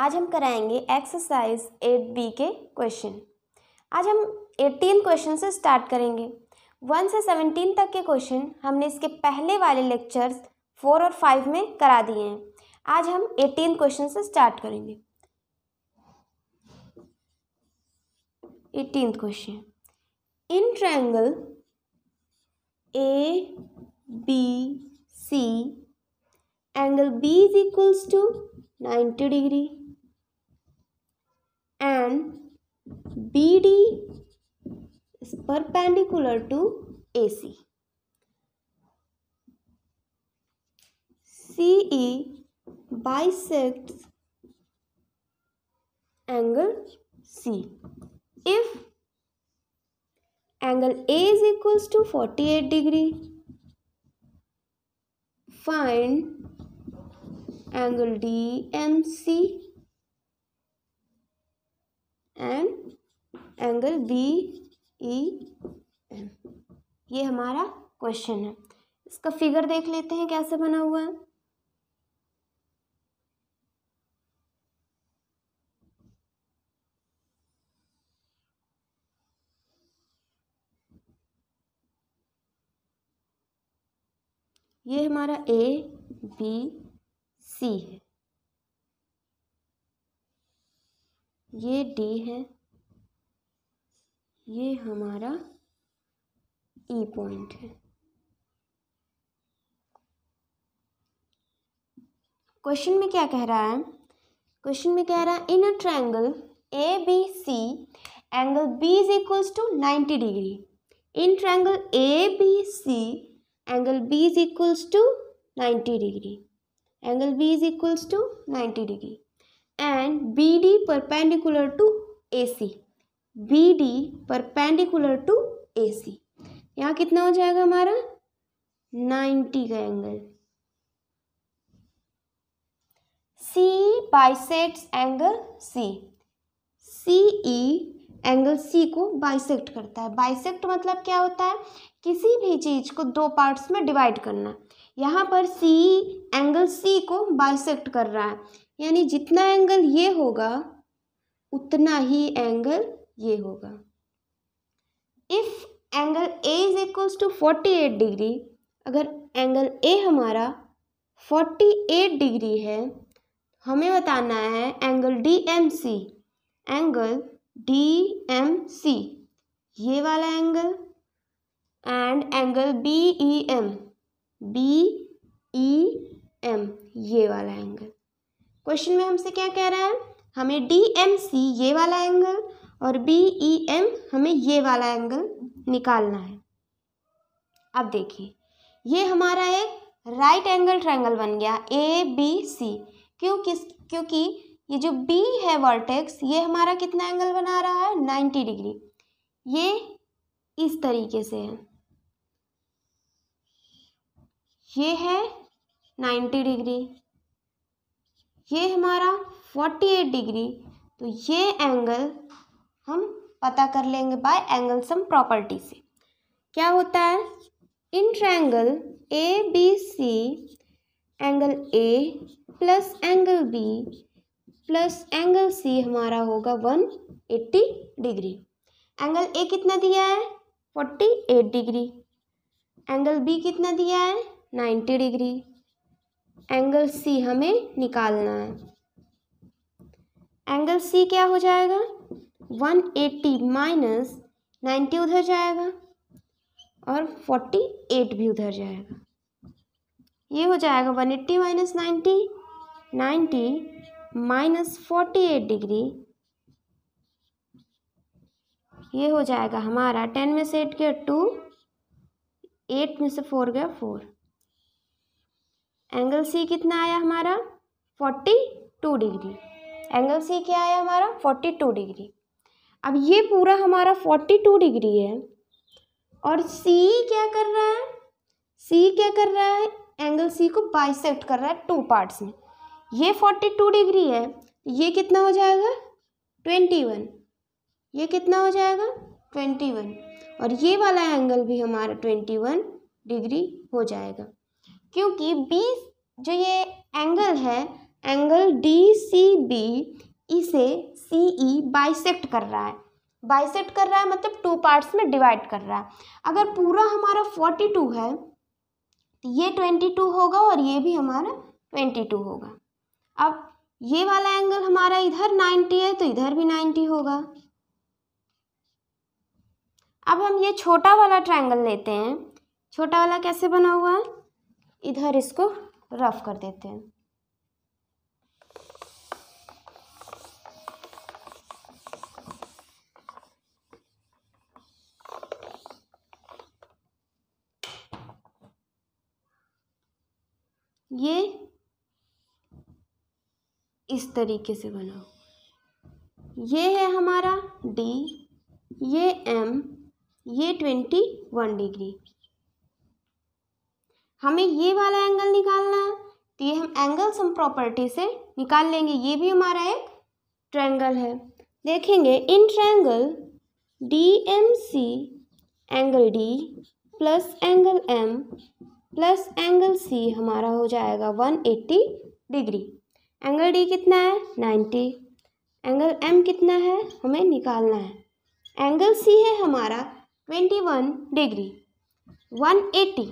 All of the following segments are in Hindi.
आज हम कराएंगे एक्सरसाइज एट बी के क्वेश्चन आज हम एटीन क्वेश्चन से स्टार्ट करेंगे वन से सेवनटीन तक के क्वेश्चन हमने इसके पहले वाले लेक्चर्स फोर और फाइव में करा दिए हैं आज हम एटीन क्वेश्चन से स्टार्ट करेंगे eighteen question in triangle A B C angle B is equals to ninety degree and BD is perpendicular to AC. CE bisects angle C. If angle A is equals to 48 degree, find angle DMC and angle B E M ये हमारा क्वेश्चन है इसका फिगर देख लेते हैं कैसे बना हुआ है ये हमारा ए बी सी है ये डी है ये हमारा ई e पॉइंट है क्वेश्चन में क्या कह रहा है क्वेश्चन में कह रहा है in a triangle A B C angle B is equals to ninety degree in triangle A B C angle B is equals to ninety degree angle B is equals to ninety degree and BD perpendicular to AC BD perpendicular to AC यहाँ कितना हो जाएगा हमारा 90 का angle C bisects angle C C E angle C को बाइसेक्ट करता है बाइसेक्ट मतलब क्या होता है किसी भी चीज़ को दो पार्ट्स में डिवाइड करना यहाँ पर सी एंगल सी को बाइसेक्ट कर रहा है यानी जितना एंगल ये होगा उतना ही एंगल ये होगा if angle A is equals to forty eight degree अगर एंगल ए हमारा फोर्टी एट डिग्री है हमें बताना है angle D M C angle D M C ये वाला angle and angle B E M B E M ये वाला एंगल क्वेश्चन में हमसे क्या कह रहा है हमें डी एम सी ये वाला एंगल और बी ई एम हमें ये वाला एंगल निकालना है अब देखिए ये हमारा एक राइट एंगल ट्रायंगल बन गया ए बी सी क्यों किस क्योंकि ये जो बी है वर्टेक्स ये हमारा कितना एंगल बना रहा है नाइन्टी डिग्री ये इस तरीके से है ये है नाइन्टी डिग्री ये हमारा फोर्टी एट डिग्री तो ये एंगल हम पता कर लेंगे बाय एंगल सम प्रॉपर्टी से क्या होता है in triangle A B C angle A plus angle B plus angle C हमारा होगा one eighty degree angle A कितना दिया है forty eight degree angle B कितना दिया है नाइन्टी डिग्री एंगल सी हमें निकालना है एंगल सी क्या हो जाएगा 180 माइनस नाइन्टी उधर जाएगा और 48 भी उधर जाएगा ये हो जाएगा 180 minus ninety ninety minus forty eight degree ये हो जाएगा हमारा टेन में से एट गया टू एट में से फोर गया फोर एंगल सी कितना आया हमारा forty two degree angle C क्या आया हमारा फोर्टी टू डिग्री अब ये पूरा हमारा फोर्टी टू डिग्री है और सी क्या कर रहा है सी क्या कर रहा है एंगल सी को बाइसेक्ट कर रहा है टू पार्ट्स में ये फोर्टी टू डिग्री है ये कितना हो जाएगा ट्वेंटी वन ये कितना हो जाएगा ट्वेंटी वन और ये वाला एंगल भी हमारा ट्वेंटी वन डिग्री हो जाएगा क्योंकि बी जो ये एंगल है एंगल डी सी बी इसे सी ई बाइसेक्ट कर रहा है बाइसेक्ट कर रहा है मतलब टू पार्ट्स में डिवाइड कर रहा है अगर पूरा हमारा फोर्टी टू है तो ये ट्वेंटी टू होगा और ये भी हमारा ट्वेंटी टू होगा अब ये वाला एंगल हमारा इधर नाइन्टी है तो इधर भी नाइन्टी होगा अब हम ये छोटा वाला ट्रायंगल लेते हैं छोटा वाला कैसे बना हुआ है इधर इसको रफ कर देते हैं ये इस तरीके से बनाओ ये है हमारा डी ये एम ये ट्वेंटी वन डिग्री हमें ये वाला एंगल निकालना है तो ये हम एंगल सम प्रॉपर्टी से निकाल लेंगे ये भी हमारा एक ट्रायंगल है देखेंगे in triangle D M C angle D plus angle M plus angle C हमारा हो जाएगा one eighty degree angle D कितना है नाइन्टी एंगल एम कितना है हमें निकालना है एंगल सी है हमारा twenty one degree one eighty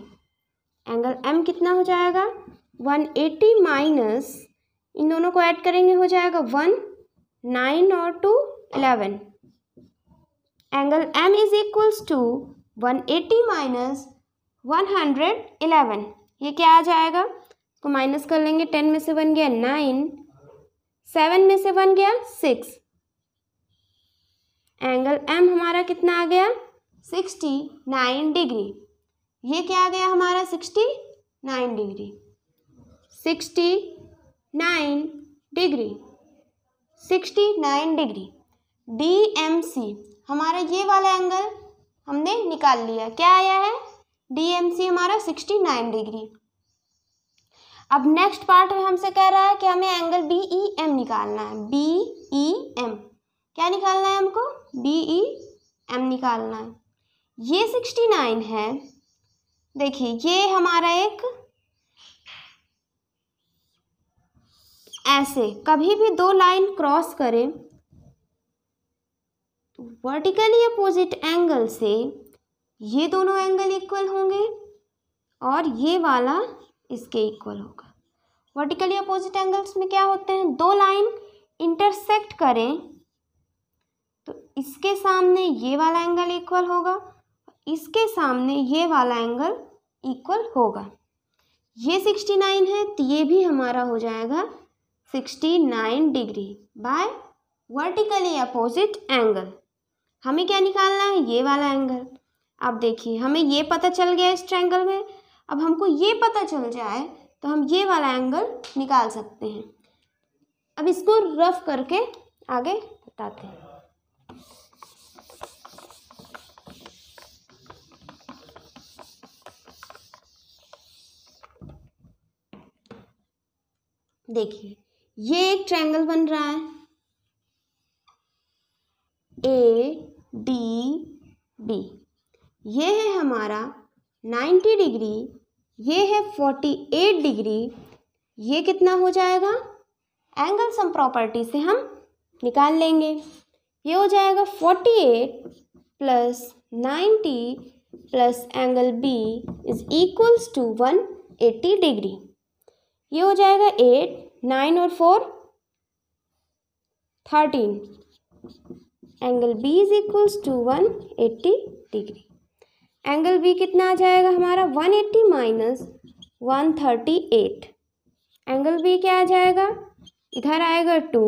angle M कितना हो जाएगा 180 एटी माइनस इन दोनों को ऐड करेंगे हो जाएगा वन नाइन और two eleven angle M is equals to one eighty minus one hundred eleven ये क्या आ जाएगा इसको तो माइनस कर लेंगे टेन में से बन गया नाइन सेवन में से बन गया सिक्स एंगल एम हमारा कितना आ गया सिक्सटी नाइन डिग्री ये क्या आ गया हमारा sixty nine degree sixty nine degree sixty nine degree D M C हमारा ये वाला एंगल हमने निकाल लिया क्या आया है डी एम सी हमारा सिक्सटी नाइन डिग्री अब नेक्स्ट पार्ट में हमसे कह रहा है कि हमें एंगल बी ई एम निकालना है बी ई एम क्या निकालना है हमको बी ई एम निकालना है ये सिक्सटी नाइन है देखिए ये हमारा एक ऐसे कभी भी दो लाइन क्रॉस करें तो वर्टिकली अपोजिट एंगल से ये दोनों एंगल इक्वल होंगे और ये वाला इसके इक्वल होगा वर्टिकली अपोजिट एंगल्स में क्या होते हैं दो लाइन इंटरसेक्ट करें तो इसके सामने ये वाला एंगल इक्वल होगा इसके सामने ये वाला एंगल इक्वल होगा ये सिक्सटी नाइन है तो ये भी हमारा हो जाएगा sixty nine degree by vertically opposite angle हमें क्या निकालना है ये वाला एंगल अब देखिए हमें ये पता चल गया इस ट्रैंगल में अब हमको ये पता चल जाए तो हम ये वाला एंगल निकाल सकते हैं अब इसको रफ करके आगे बताते हैं देखिए ये एक ट्रायंगल बन रहा है ए डी बी ये है हमारा नाइन्टी डिग्री ये है फोर्टी एट डिग्री ये कितना हो जाएगा एंगल सम प्रॉपर्टी से हम निकाल लेंगे ये हो जाएगा eight plus ninety plus angle B is equals to one eighty degree ये हो जाएगा एट नाइन और four thirteen angle B is equals to one eighty degree angle B कितना आ जाएगा हमारा one eighty minus one thirty eight angle B क्या आ जाएगा इधर आएगा टू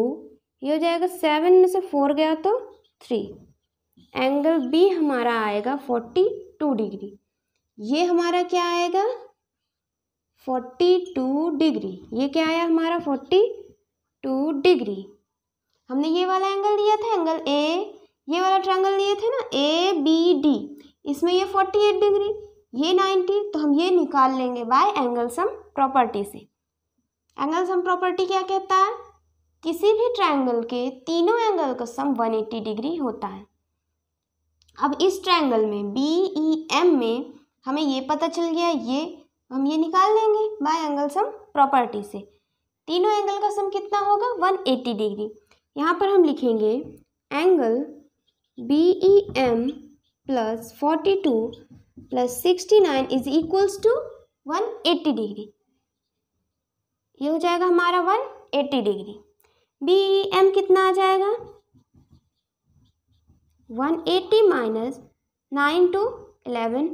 ये हो जाएगा सेवन में से फोर गया तो थ्री एंगल बी हमारा आएगा फोर्टी टू डिग्री ये हमारा क्या आएगा फोर्टी टू डिग्री ये क्या आया हमारा फोर्टी टू डिग्री हमने ये वाला एंगल लिया था एंगल ए ये वाला ट्रायंगल लिए थे ना ए बी डी इसमें ये फोर्टी एट डिग्री ये नाइन्टी तो हम ये निकाल लेंगे बाय एंगल सम प्रॉपर्टी से एंगल सम प्रॉपर्टी क्या कहता है किसी भी ट्रायंगल के तीनों एंगल का सम वन एट्टी डिग्री होता है अब इस ट्रायंगल में बी ई एम में हमें ये पता चल गया ये हम ये निकाल लेंगे बाय एंगल सम प्रॉपर्टी से तीनों एंगल का सम कितना होगा 180 डिग्री यहाँ पर हम लिखेंगे angle B E M plus forty two plus sixty nine is equals to one eighty degree ये हो जाएगा हमारा one eighty degree B E M कितना आ जाएगा one eighty minus nine two eleven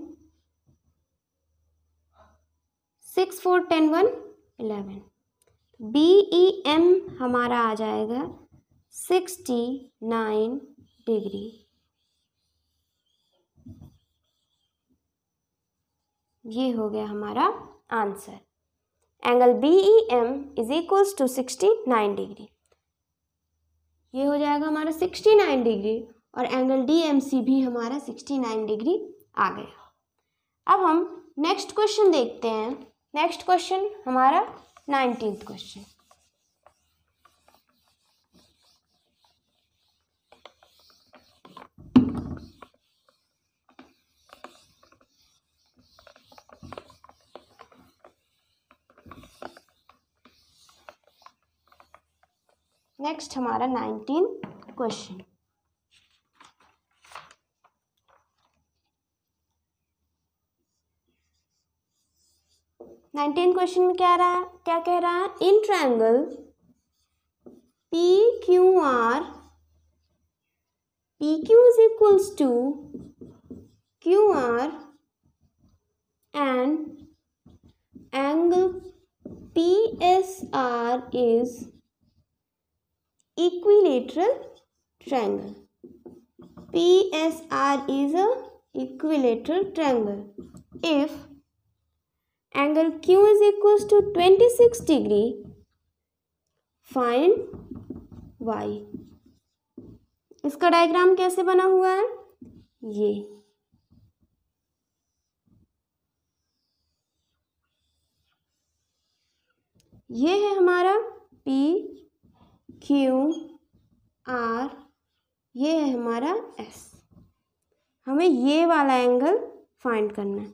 six four ten one eleven B E e M हमारा आ जाएगा सिक्सटी नाइन डिग्री ये हो गया हमारा answer angle B E M is equals to sixty nine degree ये हो जाएगा हमारा सिक्सटी नाइन डिग्री और एंगल डी एम सी भी हमारा सिक्सटी नाइन डिग्री आ गया अब हम नेक्स्ट क्वेश्चन देखते हैं नेक्स्ट क्वेश्चन हमारा नाइनटीन क्वेश्चन नेक्स्ट हमारा नाइनटीन क्वेश्चन नाइनटीन क्वेश्चन में क्या रहा क्या कह रहा है in triangle P Q R P Q is equals to Q R and angle P S R is equilateral triangle P S R is equilateral triangle if angle q is equals to 26 degree find y इसका डायग्राम कैसे बना हुआ है ये ये है हमारा P Q R ये है हमारा S हमें ये वाला एंगल फाइंड करना है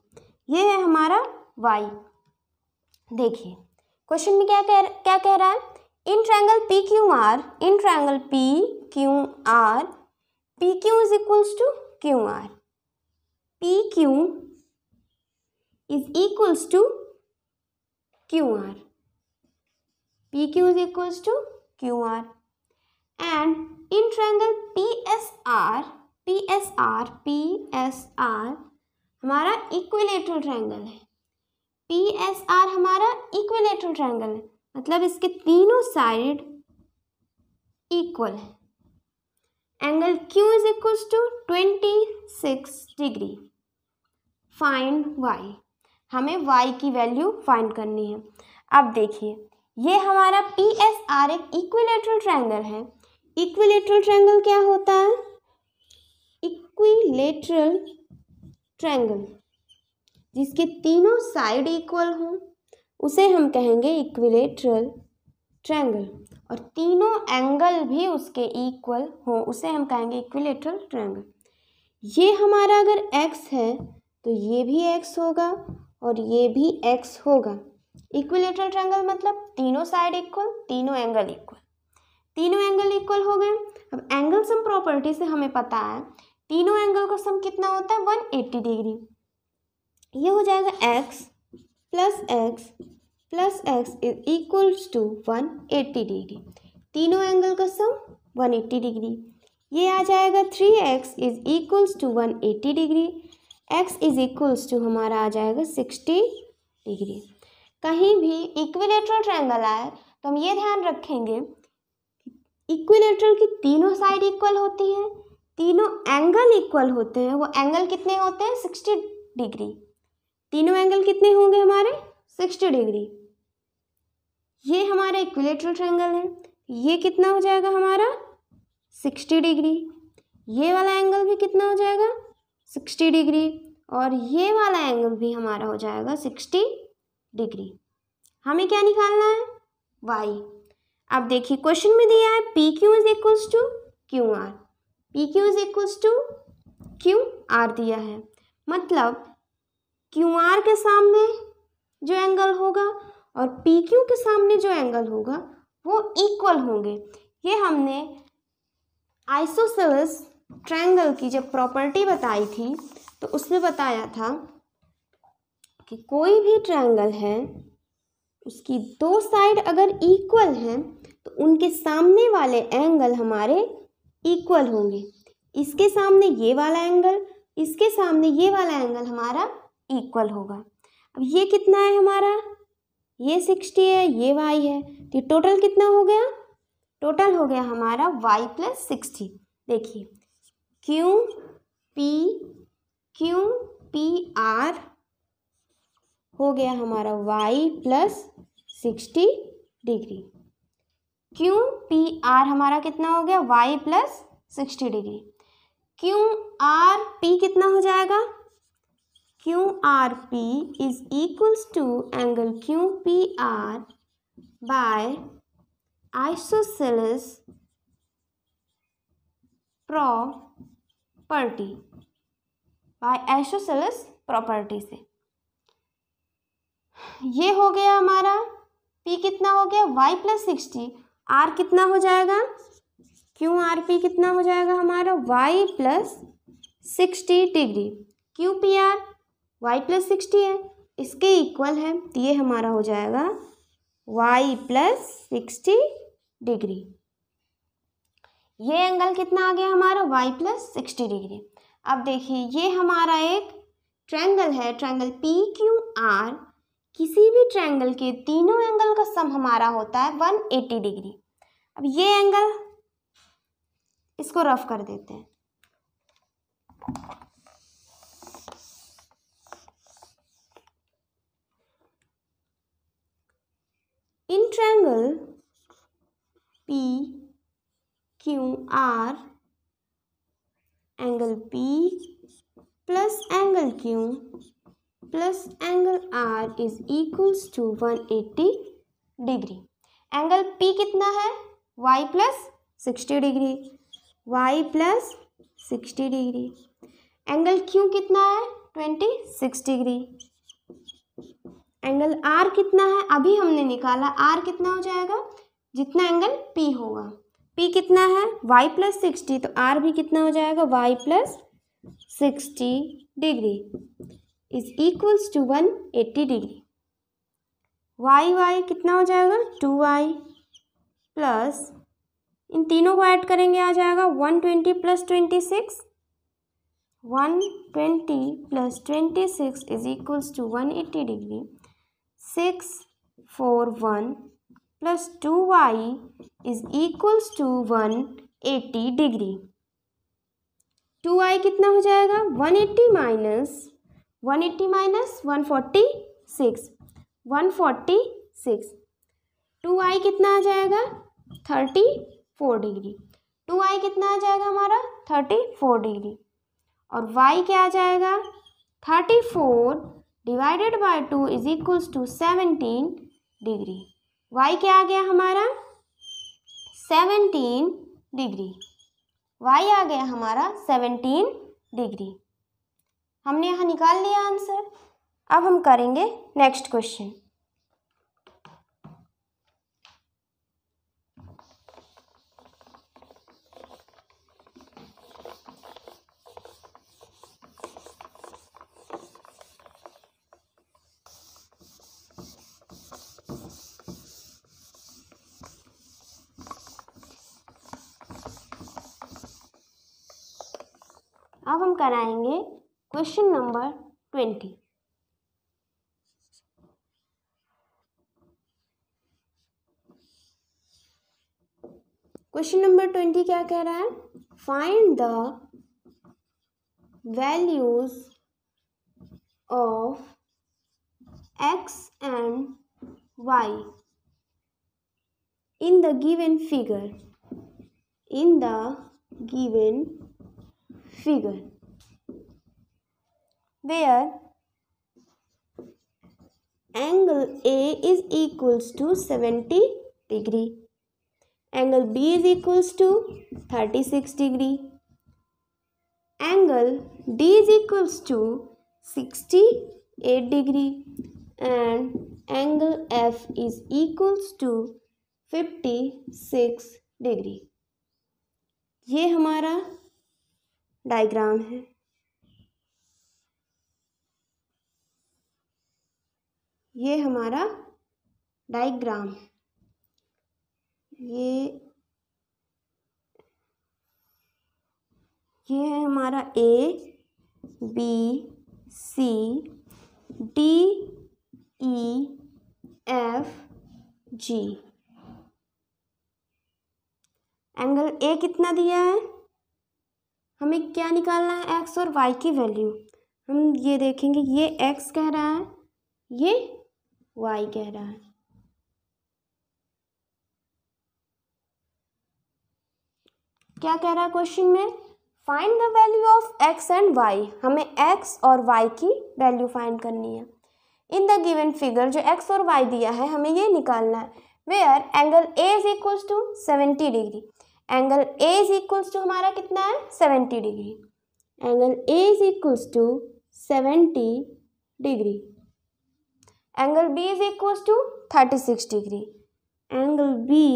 ये है हमारा वाई देखिए क्वेश्चन में क्या कह क्या कह रहा है in triangle P Q R in triangle P Q R P Q is equals to Q R P Q is equals to Q R P Q is equals to Q R and in triangle P S R P S R P S R हमारा इक्विलेटरल ट्रैंगल है पी एस आर हमारा इक्विलेटरल ट्रायंगल है मतलब इसके तीनों साइड इक्वल है angle Q is equal to twenty six degree find Y हमें वाई की वैल्यू फाइंड करनी है अब देखिए ये हमारा पी एस आर एक इक्विलेटरल ट्रायंगल है इक्विलेटरल ट्रायंगल क्या होता है इक्विलेटरल ट्रायंगल जिसके तीनों साइड इक्वल हों उसे हम कहेंगे इक्विलेटरल ट्रायंगल और तीनों एंगल भी उसके इक्वल हों उसे हम कहेंगे इक्विलेटरल ट्रायंगल ये हमारा अगर एक्स है तो ये भी एक्स होगा और ये भी एक्स होगा इक्विलेटरल ट्रायंगल मतलब तीनों साइड इक्वल तीनों एंगल इक्वल तीनों एंगल इक्वल हो गए अब एंगल सम प्रॉपर्टी से हमें पता है तीनों एंगल का सम कितना होता है 180 डिग्री ये हो जाएगा X plus X plus X is equals to one eighty degree तीनों एंगल का सम वन एट्टी डिग्री ये आ जाएगा three X is equals to one eighty degree X is equals to हमारा आ जाएगा सिक्सटी डिग्री कहीं भी इक्विलेटरल ट्रायंगल आए तो हम ये ध्यान रखेंगे इक्विलेटरल की तीनों साइड इक्वल होती हैं तीनों एंगल इक्वल होते हैं वो एंगल कितने होते हैं सिक्सटी डिग्री तीनों एंगल कितने होंगे हमारे सिक्सटी डिग्री ये हमारा इक्विलेटरल ट्रायंगल है ये कितना हो जाएगा हमारा सिक्सटी डिग्री ये वाला एंगल भी कितना हो जाएगा सिक्सटी डिग्री और ये वाला एंगल भी हमारा हो जाएगा सिक्सटी डिग्री हमें क्या निकालना है वाई अब देखिए क्वेश्चन में दिया है P Q is equals to Q R P Q is equals to Q R दिया है मतलब क्यू आर के सामने जो एंगल होगा और पी क्यू के सामने जो एंगल होगा वो इक्वल होंगे ये हमने आइसोसेल्स ट्रायंगल की जब प्रॉपर्टी बताई थी तो उसमें बताया था कि कोई भी ट्रायंगल है उसकी दो साइड अगर इक्वल हैं तो उनके सामने वाले एंगल हमारे इक्वल होंगे इसके सामने ये वाला एंगल इसके सामने ये वाला एंगल हमारा इक्वल होगा अब ये कितना है हमारा ये सिक्सटी है ये वाई है तो टोटल कितना हो गया टोटल हो गया हमारा वाई प्लस सिक्सटी देखिए Q P Q P R हो गया हमारा Y plus sixty degree Q P R हमारा कितना हो गया Y plus sixty degree Q R P कितना हो जाएगा Q R P is equals to angle Q P R by isosceles property by isosceles property से ये हो गया हमारा पी कितना हो गया वाई प्लस सिक्सटी आर कितना हो जाएगा क्यू आर पी कितना हो जाएगा हमारा Y plus sixty degree Q P R Y plus sixty है इसके इक्वल है तो ये हमारा हो जाएगा वाई प्लस सिक्सटी डिग्री ये एंगल कितना आ गया हमारा वाई प्लस सिक्सटी डिग्री अब देखिए ये हमारा एक ट्रैंगल है ट्रैंगल पी क्यू आर किसी भी ट्रैंगल के तीनों एंगल का सम हमारा होता है वन एटी डिग्री अब ये एंगल इसको रफ कर देते हैं in triangle P Q R angle P plus angle Q plus angle R is equals to one eighty degree angle P कितना है Y plus sixty degree Y plus sixty degree angle Q कितना है twenty six degree angle R कितना है अभी हमने निकाला आर कितना हो जाएगा जितना एंगल पी होगा पी कितना है वाई प्लस सिक्सटी तो आर भी कितना हो जाएगा Y plus sixty degree is equals to one eighty degree Y Y कितना हो जाएगा टू वाई प्लस इन तीनों को ऐड करेंगे आ जाएगा one twenty plus twenty six one twenty plus twenty six is equals to one eighty degree six four one plus two Y is equals to one eighty degree two Y कितना हो जाएगा one eighty minus one eighty minus one forty six one forty six two Y कितना आ जाएगा thirty four degree two Y कितना आ जाएगा हमारा थर्टी फोर डिग्री और वाई क्या आ जाएगा thirty four divided by two is equals to seventeen degree Y क्या आ गया हमारा सेवनटीन डिग्री वाई आ गया हमारा सेवनटीन डिग्री हमने यहाँ निकाल लिया आंसर अब हम करेंगे नेक्स्ट क्वेश्चन कराएंगे question number twenty question number twenty क्या कह रहा है find the values of X and Y in the given figure in the given figure where angle A is equals to 70 degree. Angle B is equals to 36 degree. Angle D is equals to 68 degree and angle F is equals to 56 degree. ये हमारा डायग्राम है ये हमारा डाइग्राम ये ये है हमारा A B C D E F G angle A कितना दिया है हमें क्या निकालना है एक्स और वाई की वैल्यू हम ये देखेंगे ये एक्स कह रहा है ये वाई कह रहा है क्या कह रहा है क्वेश्चन में find the value of X and Y हमें एक्स और वाई की वैल्यू फाइंड करनी है इन द गिवन फिगर जो एक्स और वाई दिया है हमें ये निकालना है where angle A is equals to seventy degree angle A is equals to हमारा कितना है seventy degree angle A is equals to seventy degree angle B is equals to thirty six degree angle B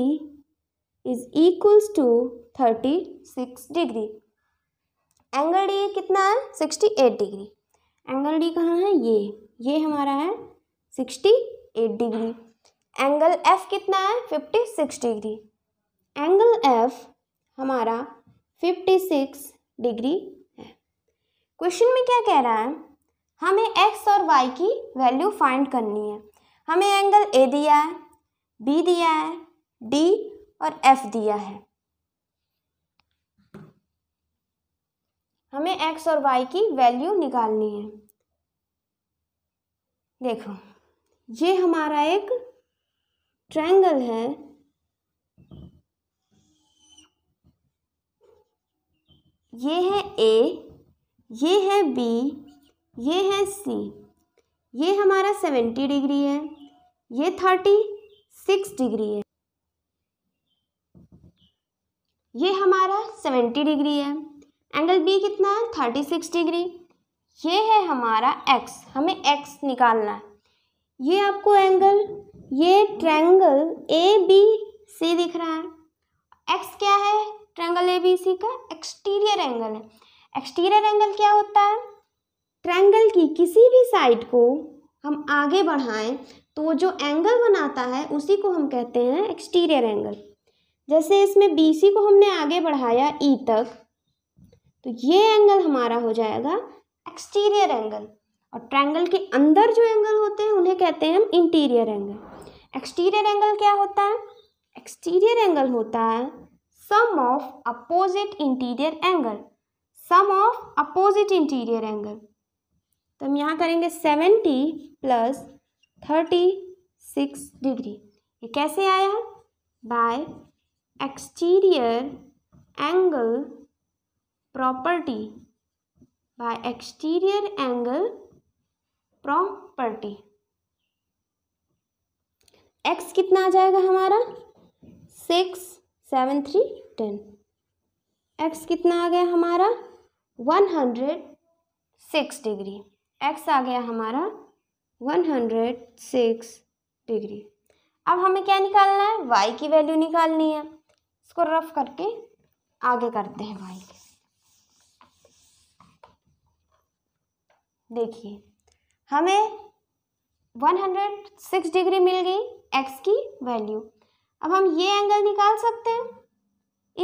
is equals to thirty six degree angle D कितना है sixty eight degree angle D कहाँ है ये ये हमारा है sixty eight degree angle F कितना है fifty six degree angle F हमारा फिफ्टी सिक्स डिग्री है क्वेश्चन में क्या कह रहा है हमें एक्स और वाई की वैल्यू फाइंड करनी है हमें एंगल ए दिया है बी दिया है डी और एफ दिया है हमें एक्स और वाई की वैल्यू निकालनी है देखो ये हमारा एक ट्रायंगल है ये है ए ये है बी ये है सी ये हमारा सेवेंटी डिग्री है ये थर्टी सिक्स डिग्री है ये हमारा सेवेंटी डिग्री है एंगल बी कितना है थर्टी सिक्स डिग्री ये है हमारा एक्स हमें एक्स निकालना है ये आपको एंगल ये ट्रैंगल ए बी सी दिख रहा है एक्स क्या है ट्रैंगल ए बी सी का एक्सटीरियर एंगल है एक्सटीरियर एंगल क्या होता है ट्रैंगल की किसी भी साइड को हम आगे बढ़ाएं तो जो एंगल बनाता है उसी को हम कहते हैं एक्सटीरियर एंगल जैसे इसमें बी सी को हमने आगे बढ़ाया ई e तक तो ये एंगल हमारा हो जाएगा एक्सटीरियर एंगल और ट्रैंगल के अंदर जो एंगल होते हैं उन्हें कहते हैं हम इंटीरियर एंगल एक्सटीरियर एंगल क्या होता है एक्सटीरियर एंगल होता है sum of opposite interior angle sum of opposite interior angle तो हम यहाँ करेंगे seventy plus thirty six degree ये कैसे आया by exterior angle property by exterior angle property x कितना आ जाएगा हमारा six seven three ten x कितना आ गया हमारा one hundred six degree x आ गया हमारा वन हंड्रेड सिक्स डिग्री अब हमें क्या निकालना है वाई की वैल्यू निकालनी है इसको रफ करके आगे करते हैं वाई के देखिए हमें वन हंड्रेड सिक्स डिग्री मिल गई एक्स की वैल्यू अब हम ये एंगल निकाल सकते हैं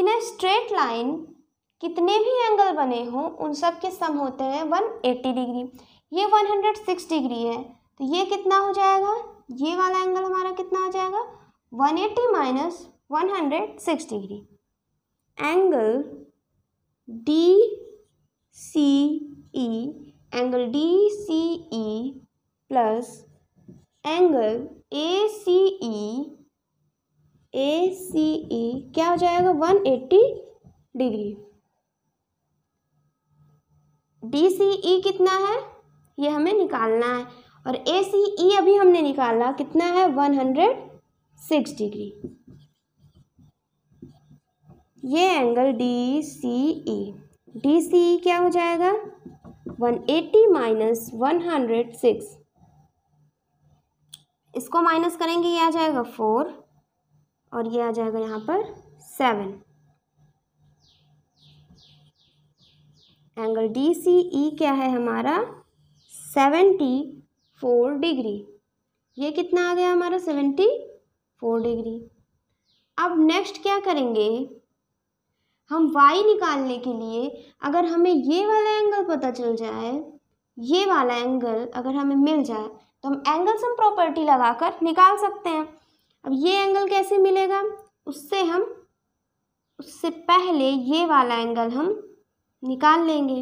इन स्ट्रेट लाइन कितने भी एंगल बने हों उन सब के सम होते हैं वन एट्टी डिग्री ये 106 डिग्री है तो ये कितना हो जाएगा ये वाला एंगल हमारा कितना हो जाएगा 180 eighty minus one degree angle D C E angle D C E plus angle A C E A C E क्या हो जाएगा 180 डिग्री डी सी ई कितना है ये हमें निकालना है और ए सी ई अभी हमने निकाला कितना है वन हंड्रेड सिक्स डिग्री ये angle D C E D C E क्या हो जाएगा one eighty minus one hundred six इसको माइनस करेंगे ये आ जाएगा फोर और ये आ जाएगा यहाँ पर seven angle D C E क्या है हमारा सेवेंटी फोर डिग्री ये कितना आ गया हमारा सेवेंटी फोर डिग्री अब नेक्स्ट क्या करेंगे हम वाई निकालने के लिए अगर हमें ये वाला एंगल पता चल जाए ये वाला एंगल अगर हमें मिल जाए तो हम एंगल सम प्रॉपर्टी लगाकर निकाल सकते हैं अब ये एंगल कैसे मिलेगा उससे हम उससे पहले ये वाला एंगल हम निकाल लेंगे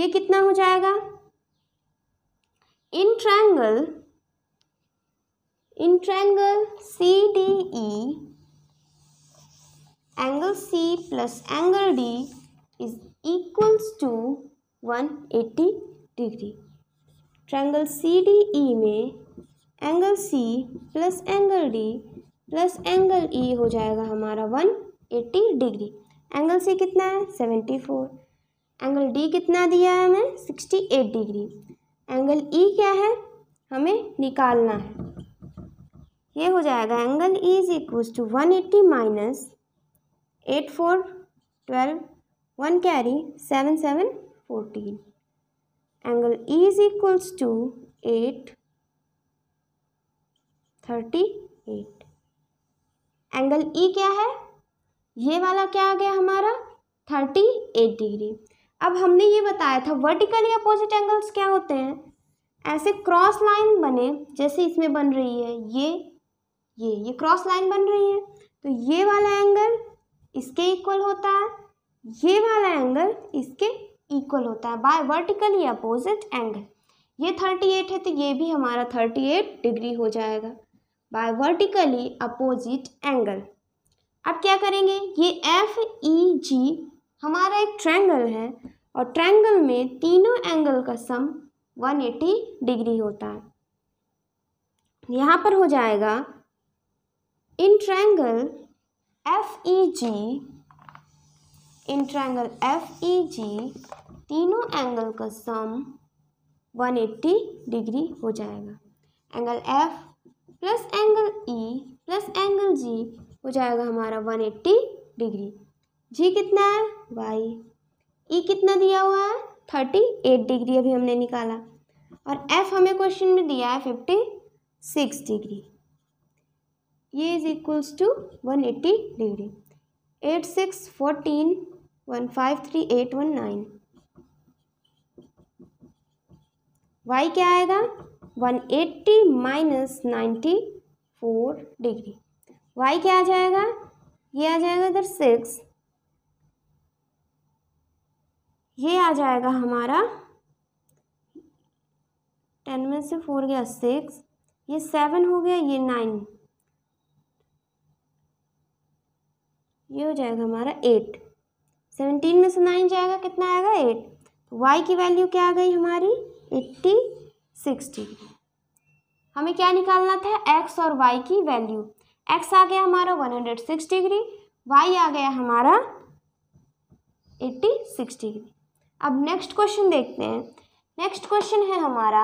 ये कितना हो जाएगा In triangle, in triangle CDE, angle C plus angle D is equals to 180 degree. Triangle CDE में angle C plus angle D plus angle E हो जाएगा हमारा 180 डिग्री एंगल C कितना है 74 एंगल D कितना दिया है हमें 68 डिग्री एंगल ई e क्या है हमें निकालना है ये हो जाएगा angle E is equals to one eighty minus eight four twelve one carry seven seven fourteen angle E is equals to eight thirty eight angle E क्या है ये वाला क्या आ गया हमारा थर्टी एट डिग्री अब हमने ये बताया था वर्टिकली अपोजिट एंगल्स क्या होते हैं ऐसे क्रॉस लाइन बने जैसे इसमें बन रही है ये ये ये क्रॉस लाइन बन रही है तो ये वाला एंगल इसके इक्वल होता है ये वाला एंगल इसके इक्वल होता है बाय वर्टिकली अपोजिट एंगल ये थर्टी एट है तो ये भी हमारा थर्टी एट डिग्री हो जाएगा बाय वर्टिकली अपोजिट एंगल अब क्या करेंगे ये एफ ई जी हमारा एक ट्रैंगल है और ट्रैंगल में तीनों एंगल का सम 180 डिग्री होता है यहाँ पर हो जाएगा in triangle F E G in triangle F E G तीनों एंगल का सम 180 डिग्री हो जाएगा angle F plus angle E plus angle G हो जाएगा हमारा 180 डिग्री जी कितना है वाई ई e कितना दिया हुआ है थर्टी एट डिग्री अभी हमने निकाला और एफ हमें क्वेश्चन में दिया है फिफ्टी सिक्स डिग्री ये is equals to one eighty degree eight six fourteen one five three eight one nine y क्या आएगा one eighty minus ninety four degree Y क्या आ जाएगा ये आ जाएगा इधर सिक्स ये आ जाएगा हमारा टेन में से फोर गया सिक्स ये सेवन हो गया ये नाइन ये हो जाएगा हमारा एट सेवनटीन में से नाइन जाएगा कितना आएगा एट वाई तो की वैल्यू क्या आ गई हमारी एट्टी सिक्सटी हमें क्या निकालना था एक्स और वाई की वैल्यू एक्स आ गया हमारा one hundred six degree y आ गया हमारा एट्टी सिक्स डिग्री अब नेक्स्ट क्वेश्चन देखते हैं नेक्स्ट क्वेश्चन है हमारा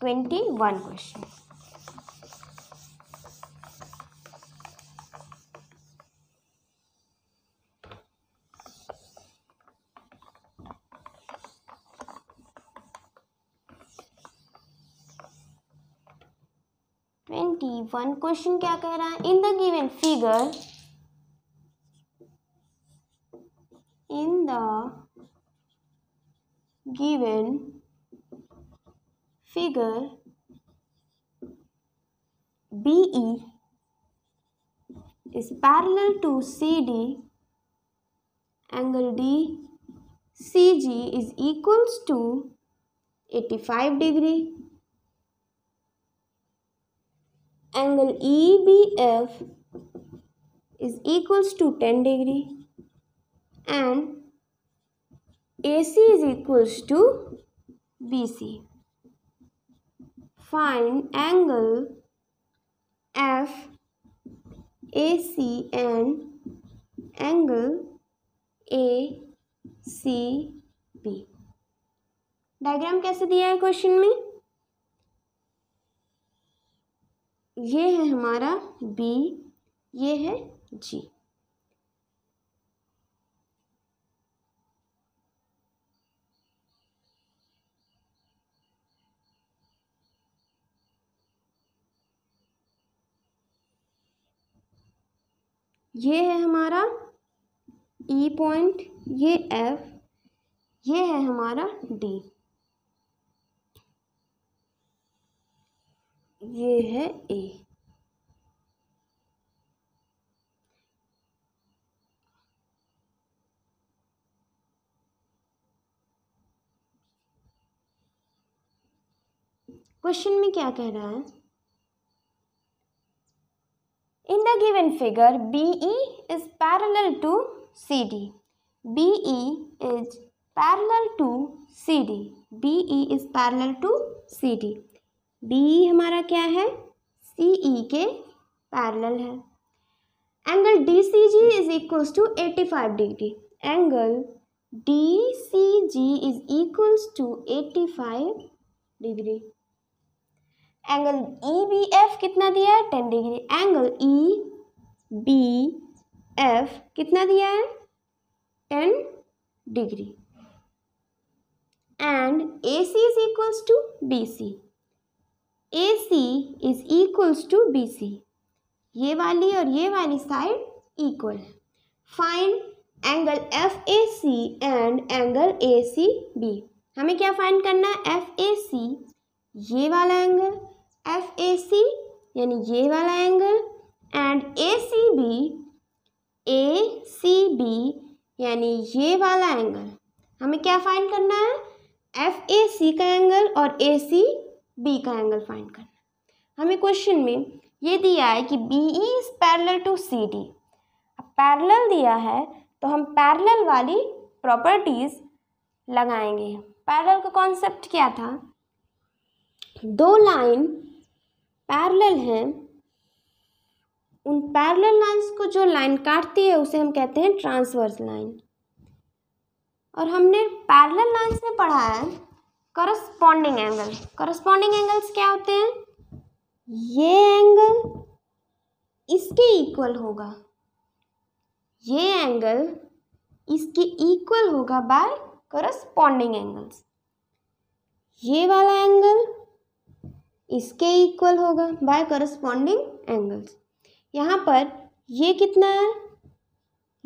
twenty one question twenty one question क्या कह रहा है in the given figure in the given figure BE is parallel to CD angle DCG is equals to 85 degree angle EBF is equals to 10 degree and AC is equals to BC. Find angle FAC and angle ACB. Diagram कैसे दिया है क्वेश्चन में ये है हमारा बी ये है जी ये है हमारा ई e पॉइंट ये एफ ये है हमारा डी ये है ए क्वेश्चन में क्या कह रहा है In the given figure, BE is parallel to CD. BE is parallel to CD. BE is parallel to CD. BE हमारा क्या है CE के पैरेलल है angle DCG is equals to 85 degree. Angle DCG is equals to 85 degree. Angle E B F कितना दिया है ten degree angle E B F कितना दिया है ten degree and A C is equals to B C A C is equals to B C ये वाली और ये वाली साइड इक्वल है fine angle F A C and angle A C B हमें क्या फाइंड करना है एफ ए सी ये वाला एंगल एफ ए सी यानी ये वाला angle and A C B A C B यानी ये वाला एंगल हमें क्या फाइंड करना है एफ ए सी का एंगल और ए सी बी का एंगल फाइंड करना है हमें क्वेश्चन में ये दिया है कि B E is parallel to C D अब पैरल दिया है तो हम पैरल वाली प्रॉपर्टीज़ लगाएंगे पैरल का कॉन्सेप्ट क्या था दो लाइन पैरेलल हैं उन पैरेलल लाइंस को जो लाइन काटती है उसे हम कहते हैं ट्रांसवर्स लाइन और हमने पैरेलल लाइंस में पढ़ा है करस्पॉन्डिंग एंगल करस्पॉन्डिंग एंगल्स क्या होते हैं ये एंगल इसके इक्वल होगा ये एंगल इसके इक्वल होगा बाय करस्पॉन्डिंग एंगल्स ये वाला एंगल इसके इक्वल होगा बाय करस्पॉन्डिंग एंगल्स यहाँ पर ये कितना है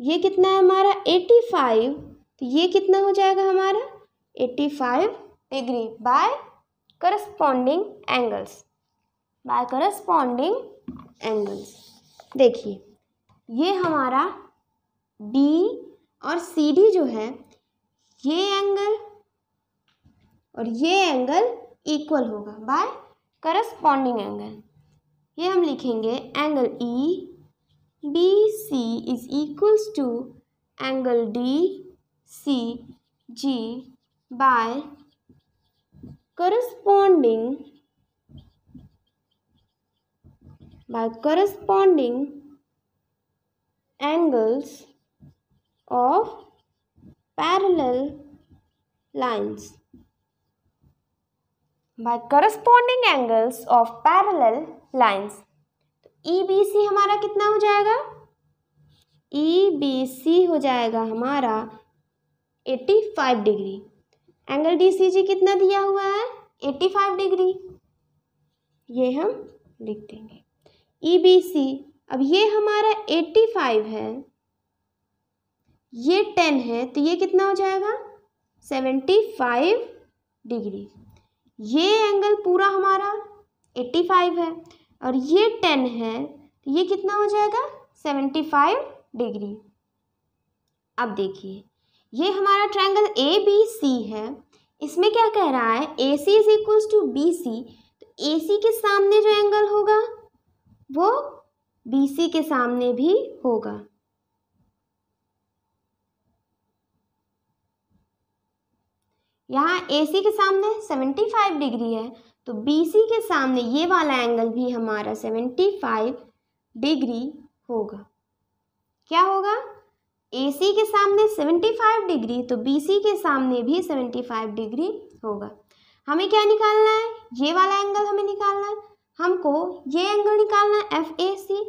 ये कितना है हमारा एट्टी फाइव तो ये कितना हो जाएगा हमारा eighty five degree by corresponding angles by corresponding angles देखिए ये हमारा डी और सी डी जो है ये एंगल और ये एंगल इक्वल होगा बाय करस्पॉन्डिंग एंगल ये हम लिखेंगे angle E B C is equals to angle D C G by corresponding by corresponding angles of parallel lines by corresponding angles of parallel lines. E B C हमारा कितना हो जाएगा ई बी सी हो जाएगा हमारा eighty five degree angle D C G कितना दिया हुआ है एट्टी फाइव डिग्री ये हम लिख देंगे ई बी सी अब ये हमारा एट्टी फाइव है ये टेन है तो ये कितना हो जाएगा सेवेंटी फाइव डिग्री ये एंगल पूरा हमारा 85 है और ये 10 है तो ये कितना हो जाएगा 75 डिग्री अब देखिए ये हमारा ट्रायंगल ए बी सी है इसमें क्या कह रहा है A C is equals to B C तो ए सी के सामने जो एंगल होगा वो बी सी के सामने भी होगा यहाँ ए सी के सामने सेवेंटी फाइव डिग्री है तो बी सी के सामने ये वाला एंगल भी हमारा सेवेंटी फाइव डिग्री होगा क्या होगा ए सी के सामने सेवेंटी फाइव डिग्री तो बी सी के सामने भी सेवेंटी फाइव डिग्री होगा हमें क्या निकालना है ये वाला एंगल हमें निकालना है हमको ये एंगल निकालना है एफ ए सी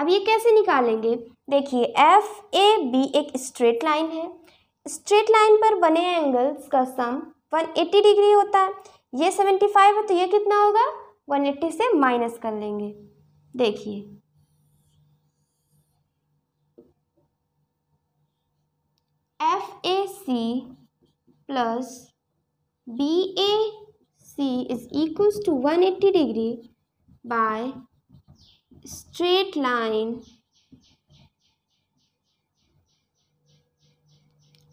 अब ये कैसे निकालेंगे देखिए एफ ए बी एक स्ट्रेट लाइन है स्ट्रेट लाइन पर बने एंगल्स का सम 180 डिग्री होता है ये 75 है तो ये कितना होगा 180 से माइनस कर लेंगे देखिए F A C plus B A C is equals to 180 degree by straight line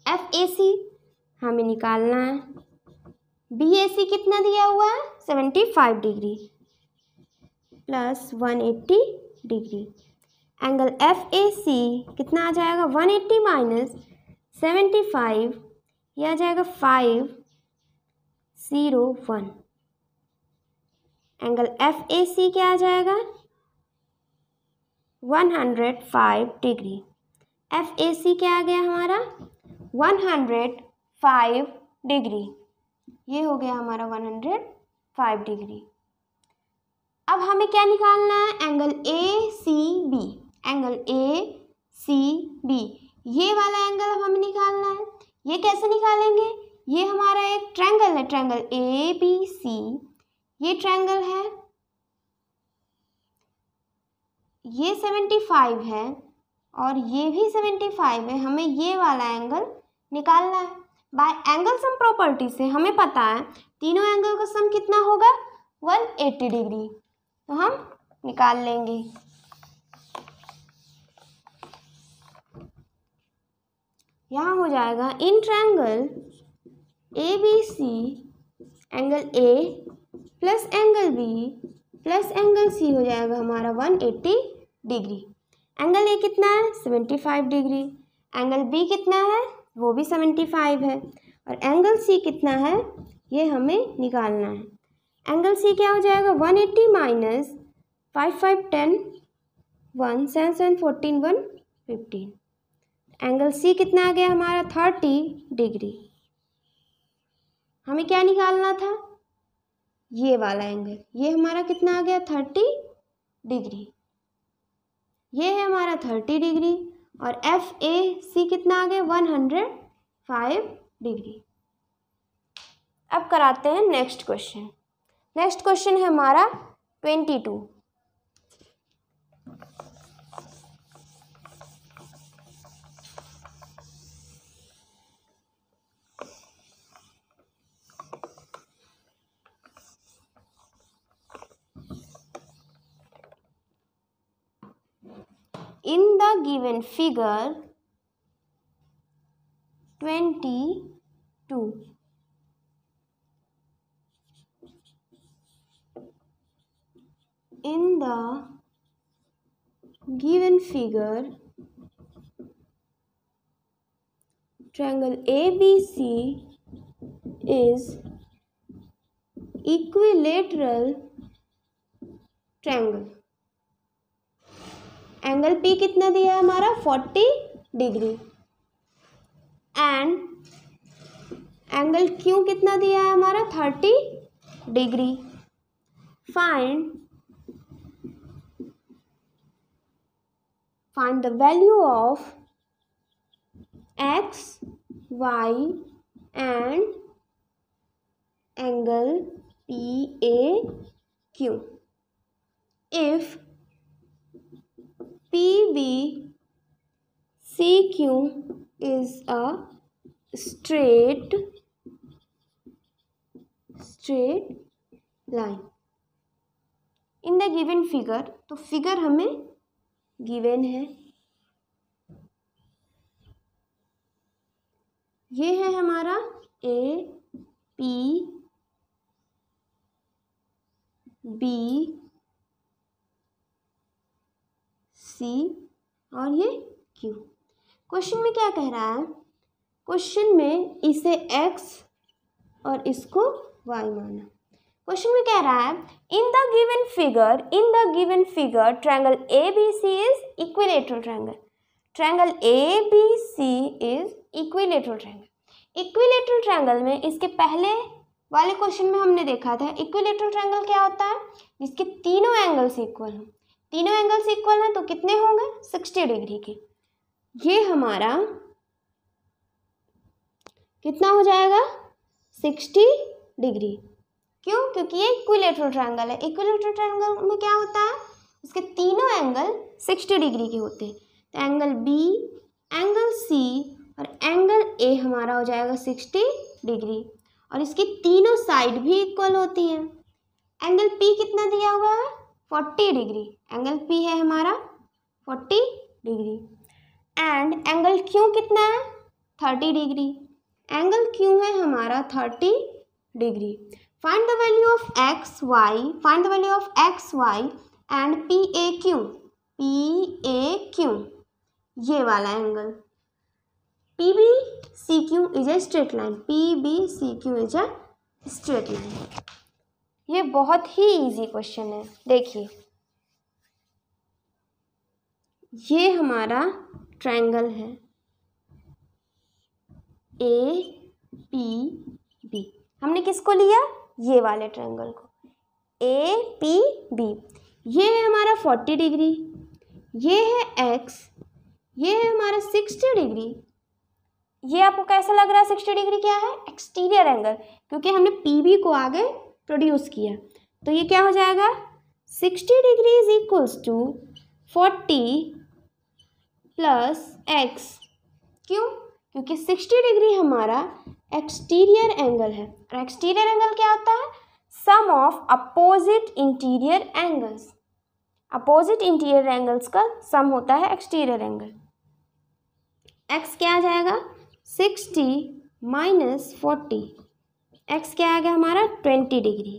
F A C हमें निकालना है बी ए सी कितना दिया हुआ है seventy five degree plus one eighty degree angle F A C कितना आ जाएगा one eighty minus seventy five यह आ जाएगा five zero one angle F A C क्या आ जाएगा one hundred five degree F A C क्या आ गया हमारा वन हंड्रेड फाइव डिग्री ये हो गया हमारा वन हंड्रेड फाइव डिग्री अब हमें क्या निकालना है angle A C B angle A C B ये वाला एंगल अब हमें निकालना है ये कैसे निकालेंगे ये हमारा एक ट्रैंगल है ट्रैंगल ए बी सी ये ट्रैंगल है ये सेवेंटी फाइव है और ये भी सेवेंटी फाइव है हमें ये वाला एंगल निकालना है बाय एंगल सम प्रॉपर्टी से हमें पता है तीनों एंगल का सम कितना होगा 180 डिग्री तो हम निकाल लेंगे यहाँ हो जाएगा in triangle A B C angle A plus angle B plus angle C हो जाएगा हमारा 180 डिग्री एंगल ए कितना है 75 डिग्री एंगल बी कितना है वो भी सेवेंटी फाइव है और एंगल सी कितना है ये हमें निकालना है एंगल सी क्या हो जाएगा one eighty minus five five ten one seven seven fourteen one fifteen angle C कितना आ गया हमारा थर्टी डिग्री हमें क्या निकालना था ये वाला एंगल ये हमारा कितना आ गया थर्टी डिग्री ये है हमारा थर्टी डिग्री और एफ ए सी कितना आ गया वन हंड्रेड फाइव डिग्री अब कराते हैं नेक्स्ट क्वेश्चन नेक्स्ट क्वेश्चन है हमारा twenty two In the given figure, 22. In the given figure, triangle ABC is equilateral triangle. Angle P कितना दिया है हमारा forty degree and angle Q कितना दिया है हमारा thirty degree find find the value of x y and angle P A Q if PBCQ is a straight straight line. In the given figure, तो figure हमें given है ये है हमारा A P B सी और ये क्यू क्वेश्चन में क्या कह रहा है क्वेश्चन में इसे एक्स और इसको वाई माना क्वेश्चन में कह रहा है in the given figure in the given figure triangle A B C is equilateral triangle triangle A B C is equilateral triangle equilateral triangle में इसके पहले वाले क्वेश्चन में हमने देखा था इक्विलेटरल ट्रैंगल क्या होता है जिसके तीनों एंगल्स इक्वल हों तीनों एंगल्स इक्वल हैं तो कितने होंगे सिक्सटी डिग्री के ये हमारा कितना हो जाएगा सिक्सटी डिग्री क्यों क्योंकि ये इक्विलेटरल ट्रायंगल है इक्विलेटरल ट्रायंगल में क्या होता है उसके तीनों एंगल सिक्सटी डिग्री के होते हैं तो एंगल बी एंगल सी और एंगल ए हमारा हो जाएगा सिक्सटी डिग्री और इसकी तीनों साइड भी इक्वल होती हैं एंगल पी कितना दिया हुआ है फोर्टी डिग्री एंगल पी है हमारा forty degree and angle Q कितना है थर्टी डिग्री एंगल क्यू है हमारा thirty degree find the value of x y find the value of x y and P A Q P A Q ये वाला angle P B C Q is a straight line P B C Q is a straight line ये बहुत ही इजी क्वेश्चन है देखिए ये हमारा ट्रायंगल है ए पी बी हमने किसको लिया ये वाले ट्रायंगल को ए पी बी ये है हमारा फोर्टी डिग्री ये है एक्स ये है हमारा सिक्सटी डिग्री ये आपको कैसा लग रहा है सिक्सटी डिग्री क्या है एक्सटीरियर एंगल क्योंकि हमने पी बी को आगे प्रोड्यूस किया तो ये क्या हो जाएगा sixty degree is equals to forty plus x क्यों क्योंकि सिक्सटी डिग्री हमारा एक्सटीरियर एंगल है और एक्सटीरियर एंगल क्या होता है sum of opposite interior angles opposite interior angles का सम होता है एक्सटीरियर एंगल एक्स क्या आ जाएगा सिक्सटी माइनस फोर्टी एक्स क्या आ गया हमारा ट्वेंटी डिग्री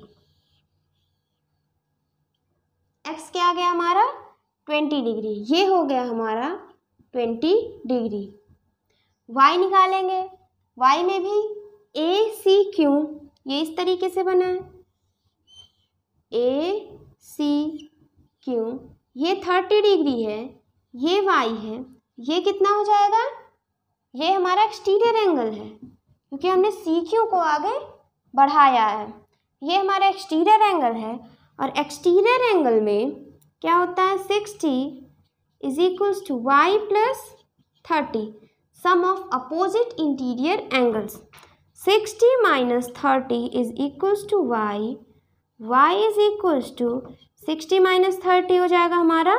एक्स क्या आ गया हमारा ट्वेंटी डिग्री ये हो गया हमारा ट्वेंटी डिग्री वाई निकालेंगे वाई में भी ए सी क्यू ये इस तरीके से बना है ए सी क्यू ये थर्टी डिग्री है ये वाई है ये कितना हो जाएगा ये हमारा एक्सटीरियर एंगल है क्योंकि हमने सी क्यू को आगे बढ़ाया है ये हमारा एक्सटीरियर एंगल है और एक्सटीरियर एंगल में क्या होता है sixty is equals to Y plus thirty sum of opposite interior angles sixty minus thirty is equals to y y is equals to sixty minus thirty हो जाएगा हमारा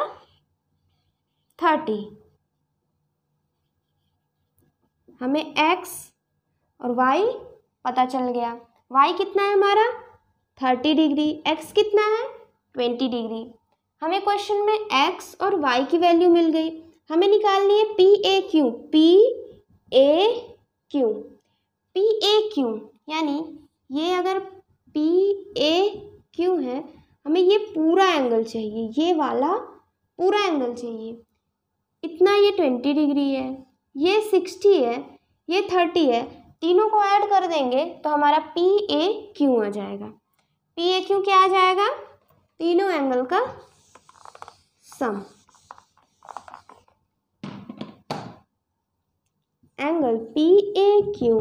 थर्टी हमें एक्स और वाई पता चल गया वाई कितना है हमारा थर्टी डिग्री एक्स कितना है ट्वेंटी डिग्री हमें क्वेश्चन में एक्स और वाई की वैल्यू मिल गई हमें निकालनी है P A Q P A Q P A Q यानी ये अगर पी ए क्यू है हमें ये पूरा एंगल चाहिए ये वाला पूरा एंगल चाहिए इतना ये ट्वेंटी डिग्री है ये सिक्सटी है ये थर्टी है तीनों को ऐड कर देंगे तो हमारा पी ए क्यू आ जाएगा पी ए क्यू क्या आ जाएगा तीनों एंगल का sum angle P A Q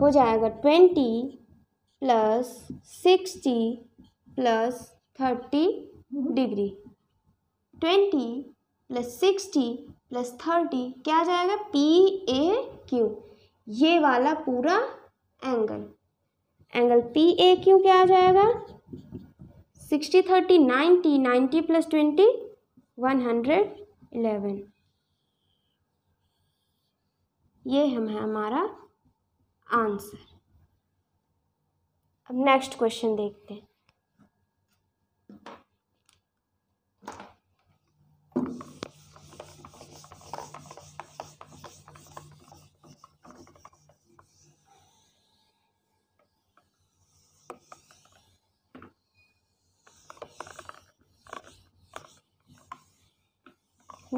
हो जाएगा twenty plus sixty plus thirty degree twenty plus sixty plus thirty क्या आ जाएगा पी ए क्यू ये वाला पूरा एंगल एंगल पी ए क्यों क्या आ जाएगा sixty thirty ninety ninety plus twenty one hundred eleven ये हम है हमारा आंसर अब नेक्स्ट क्वेश्चन देखते हैं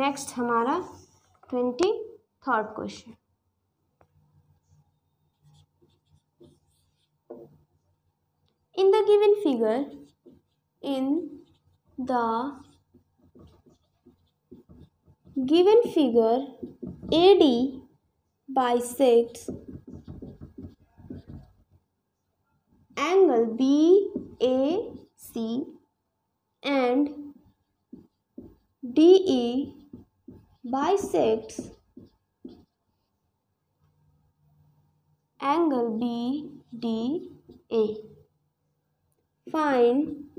नेक्स्ट हमारा twenty third question in the given figure in the given figure A D bisects angle B A C bisects angle a Find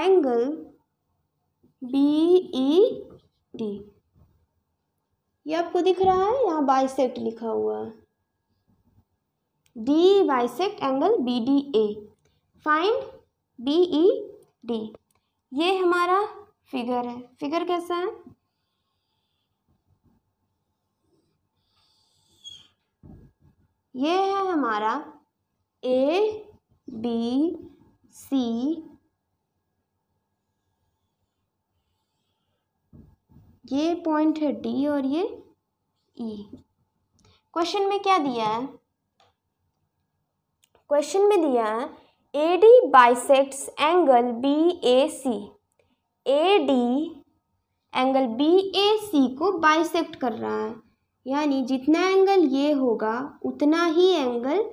angle e, d ये आपको दिख रहा है यहाँ बाइसेक्ट लिखा हुआ D bisect angle B D A find B E D ये हमारा फिगर है फिगर कैसा है ये है हमारा ए बी सी ये पॉइंट है डी और ये ई e. क्वेश्चन में क्या दिया है क्वेश्चन में दिया है A D bisects angle B A C A D angle B A C को बाइसेक्ट कर रहा है यानी जितना एंगल ये होगा उतना ही एंगल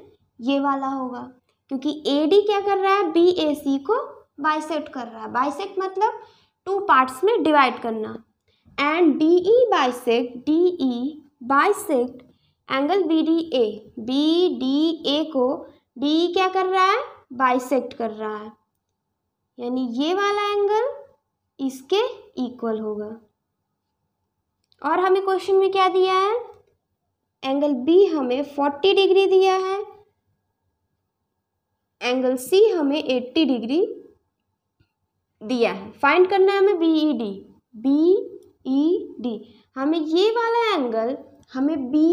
ये वाला होगा क्योंकि ए डी क्या कर रहा है बी ए सी को बाइसेक्ट कर रहा है बाइसेक्ट मतलब टू पार्ट्स में डिवाइड करना and D E bisect D E bisect angle B D A B D A को डी ई क्या कर रहा है बाइसेक्ट कर रहा है यानी ये वाला एंगल इसके इक्वल होगा और हमें क्वेश्चन में क्या दिया है एंगल बी हमें फोर्टी डिग्री दिया है एंगल सी हमें एट्टी डिग्री दिया है फाइंड करना है हमें B E D B E D हमें ये वाला एंगल हमें बी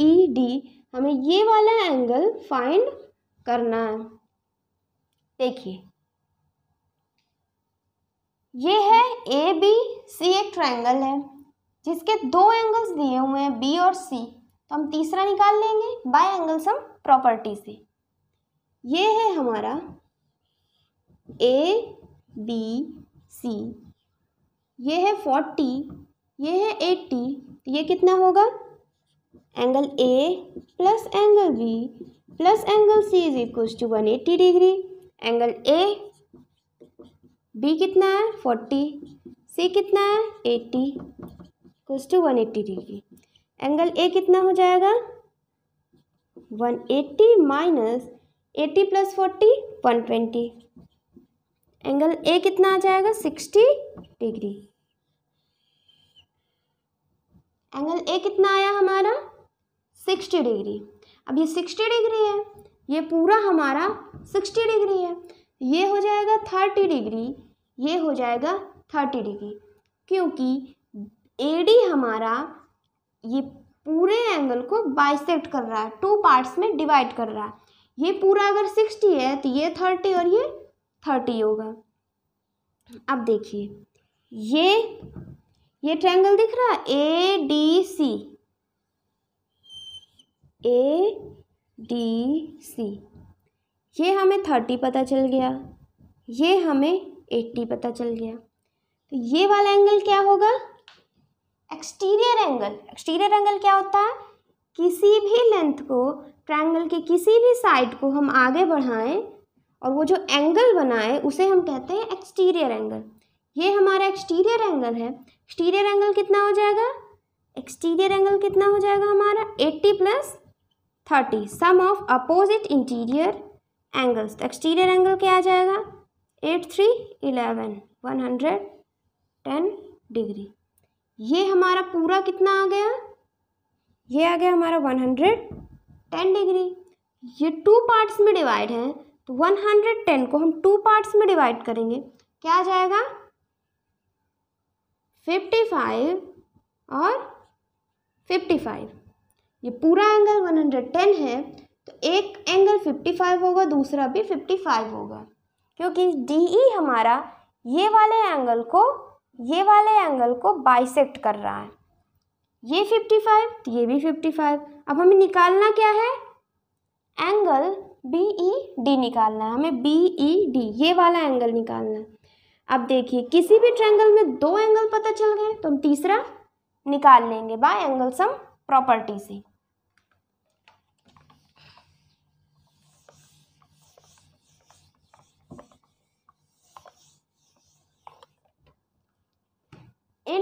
ई डी हमें ये वाला एंगल फाइंड करना है देखिए ये है ए बी सी एक ट्रायंगल है जिसके दो एंगल्स दिए हुए हैं बी और सी तो हम तीसरा निकाल लेंगे बाय एंगल्स हम प्रॉपर्टी से ये है हमारा ए बी सी ये है फोर्टी ये है एट्टी तो ये कितना होगा angle A plus angle B plus angle C is equals to one eighty degree angle A B कितना है फोर्टी सी कितना है एट्टी कुछ to one eighty degree angle A कितना हो जाएगा one eighty minus eighty plus forty one twenty angle A कितना आ जाएगा सिक्सटी डिग्री एंगल ए कितना आया हमारा सिक्सटी डिग्री अब ये सिक्सटी डिग्री है ये पूरा हमारा सिक्सटी डिग्री है ये हो जाएगा थर्टी डिग्री ये हो जाएगा थर्टी डिग्री क्योंकि ए डी हमारा ये पूरे एंगल को बाइसेक्ट कर रहा है टू पार्ट्स में डिवाइड कर रहा है ये पूरा अगर सिक्सटी है तो ये थर्टी और ये थर्टी होगा अब देखिए ये ये ट्रायंगल दिख रहा है A D C A D C ये हमें थर्टी पता चल गया ये हमें एट्टी पता चल गया तो ये वाला एंगल क्या होगा एक्सटीरियर एंगल एक्सटीरियर एंगल क्या होता है किसी भी लेंथ को ट्रायंगल के किसी भी साइड को हम आगे बढ़ाएं और वो जो एंगल बनाए उसे हम कहते हैं एक्सटीरियर एंगल ये हमारा एक्सटीरियर एंगल है एक्सटीरियर एंगल कितना हो जाएगा एक्सटीरियर एंगल कितना हो जाएगा हमारा 80 plus 30 sum of opposite interior angles तो एक्सटीरियर एंगल क्या आ जाएगा eight three eleven one hundred ten degree ये हमारा पूरा कितना आ गया ये आ गया हमारा वन हंड्रेड टेन डिग्री ये टू पार्ट्स में डिवाइड है तो वन हंड्रेड टेन को हम टू पार्ट्स में डिवाइड करेंगे क्या आ जाएगा फिफ्टी फाइव और फिफ्टी फाइव ये पूरा एंगल वन हंड्रेड टेन है तो एक एंगल फिफ्टी फाइव होगा दूसरा भी फिफ्टी फाइव होगा क्योंकि डी ई e हमारा ये वाले एंगल को ये वाले एंगल को बाइसेक्ट कर रहा है ये 55 तो ये भी 55 अब हमें निकालना क्या है एंगल बी ई डी निकालना है हमें बी ई डी ये वाला एंगल निकालना है अब देखिए किसी भी ट्रैंगल में दो एंगल पता चल गए तो हम तीसरा निकाल लेंगे बाय एंगल सम प्रॉपर्टी से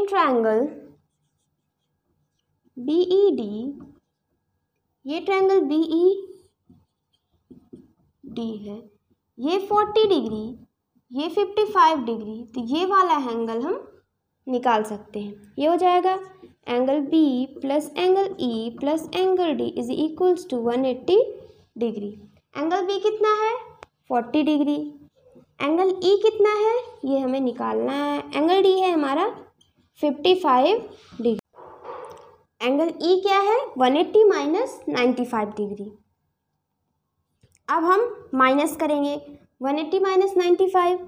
ट्राइंगल बी ई डी ये बी ई डी है ये फोर्टी डिग्री ये फिफ्टी फाइव डिग्री तो ये वाला एंगल हम निकाल सकते हैं ये हो जाएगा angle B plus angle E plus angle D is equals to one eighty degree angle B कितना है फोर्टी डिग्री एंगल ई कितना है ये हमें निकालना है एंगल डी है हमारा fifty five degree angle E e क्या है one eighty minus ninety five degree अब हम माइनस करेंगे one eighty minus ninety five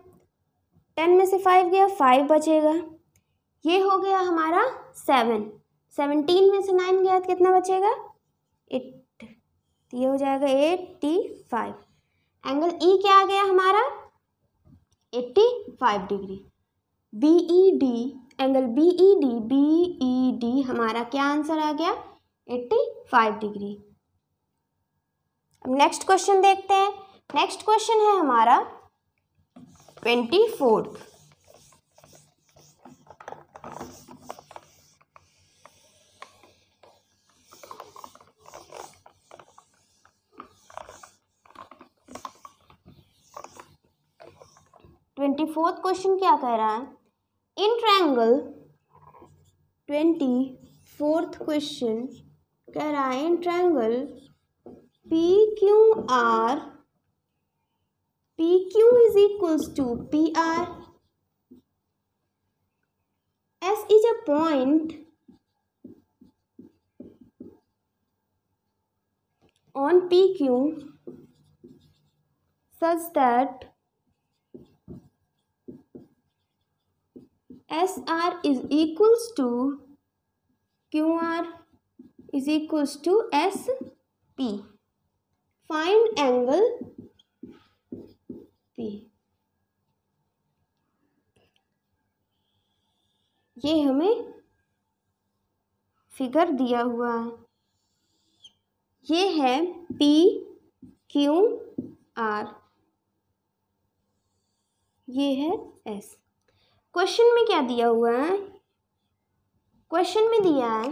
ten में से फाइव गया फाइव बचेगा ये हो गया हमारा सेवन सेवनटीन में से नाइन गया तो कितना बचेगा एट ये हो जाएगा एट्टी फाइव एंगल ई क्या आ गया हमारा eighty five degree B E D angle B E D B E D हमारा क्या आंसर आ गया एट्टी फाइव डिग्री अब नेक्स्ट क्वेश्चन देखते हैं नेक्स्ट क्वेश्चन है हमारा twenty fourth twenty fourth question क्या कह रहा है in triangle twenty fourth question कह रहा है in triangle P Q R P Q is equals to P R S is a point on PQ such that S R is equals to Q R is equals to S P find angle P ये हमें फिगर दिया हुआ है ये है पी क्यू आर ये है एस क्वेश्चन में क्या दिया हुआ है क्वेश्चन में दिया है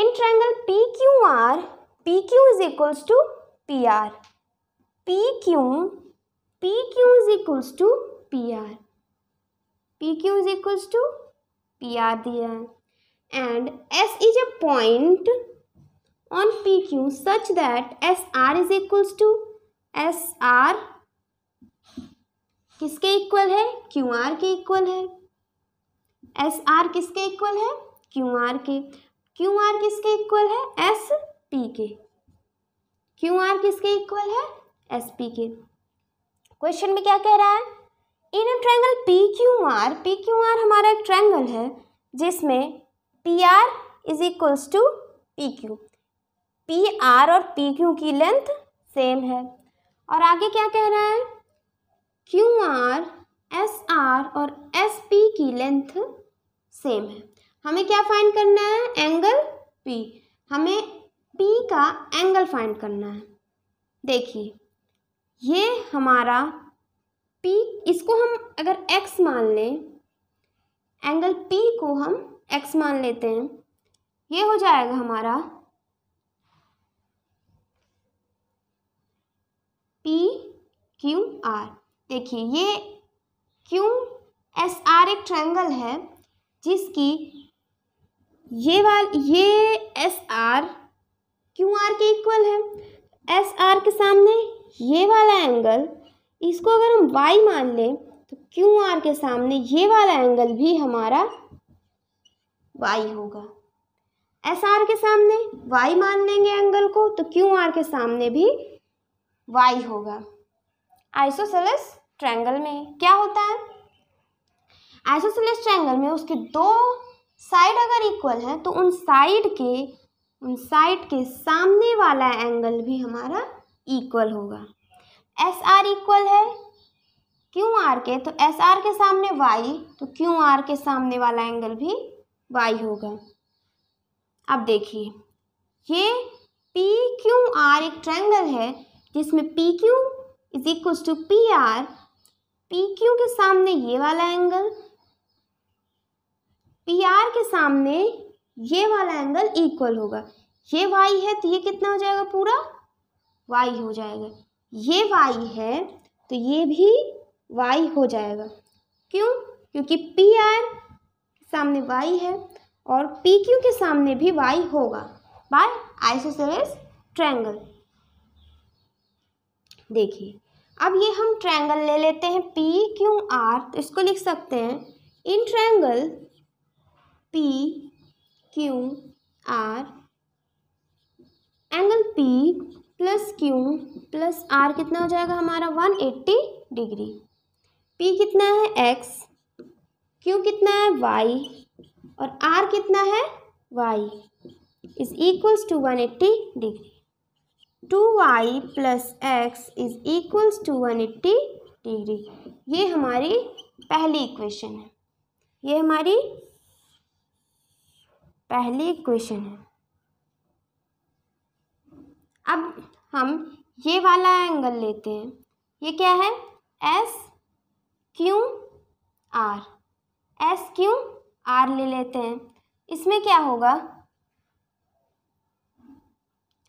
in triangle P Q R P Q is equals to P R P Q P Q is equals to P R P Q is equals to P R दिया है and S is a point on P Q such that S R is equals to S R किसके इक्वल है क्यू आर के इक्वल है एस आर किसके इक्वल है क्यू आर के क्यू आर किसके इक्वल है एस पी के क्यू आर किसके इक्वल है एस पी के क्वेश्चन में क्या कह रहा है in a triangle P Q R P Q R हमारा एक ट्रैंगल है जिसमें P R is equals to P Q P R और पी क्यू की लेंथ सेम है और आगे क्या कह रहा है क्यू आर एस आर और एस पी की लेंथ सेम है हमें क्या फाइंड करना है एंगल पी हमें पी का एंगल फाइंड करना है देखिए ये हमारा पी इसको हम अगर एक्स मान लें एंगल पी को हम एक्स मान लेते हैं ये हो जाएगा हमारा पी क्यू आर देखिए ये क्यों एस आर एक ट्रैंगल है जिसकी ये वाल ये एस आर क्यू आर के इक्वल है एस आर के सामने ये वाला एंगल इसको अगर हम वाई मान लें तो क्यू आर के सामने ये वाला एंगल भी हमारा वाई होगा एस आर के सामने वाई मान लेंगे एंगल को तो क्यू आर के सामने भी वाई होगा आइसोसेलस ट्रैंगल में क्या होता है आइसोसेलेस ट्रैंगल में उसके दो साइड अगर इक्वल है तो उन साइड के उन साइड के सामने वाला एंगल भी हमारा इक्वल होगा एस आर इक्वल है क्यू आर के तो एस आर के सामने वाई तो क्यू आर के सामने वाला एंगल भी वाई होगा अब देखिए ये पी क्यू आर एक ट्रैंगल है जिसमें P Q is equal to P R P Q के सामने ये वाला एंगल पी आर के सामने ये वाला एंगल इक्वल होगा ये वाई है तो ये कितना हो जाएगा पूरा वाई हो जाएगा ये वाई है तो ये भी वाई हो जाएगा क्यों क्योंकि पी आर के सामने वाई है और पी क्यू के सामने भी वाई होगा बाय आइसोसेलेस ट्रायंगल देखिए अब ये हम ट्रायंगल ले लेते हैं पी क्यू आर तो इसको लिख सकते हैं in triangle P Q R angle P plus Q plus R कितना हो जाएगा हमारा वन एट्टी डिग्री पी कितना है एक्स क्यू कितना है वाई और आर कितना है Y is equals to one eighty degree two Y plus X is equals to one eighty degree ये हमारी पहली इक्वेशन है ये हमारी पहली इक्वेशन है अब हम ये वाला एंगल लेते हैं ये क्या है S Q R S Q R ले लेते हैं इसमें क्या होगा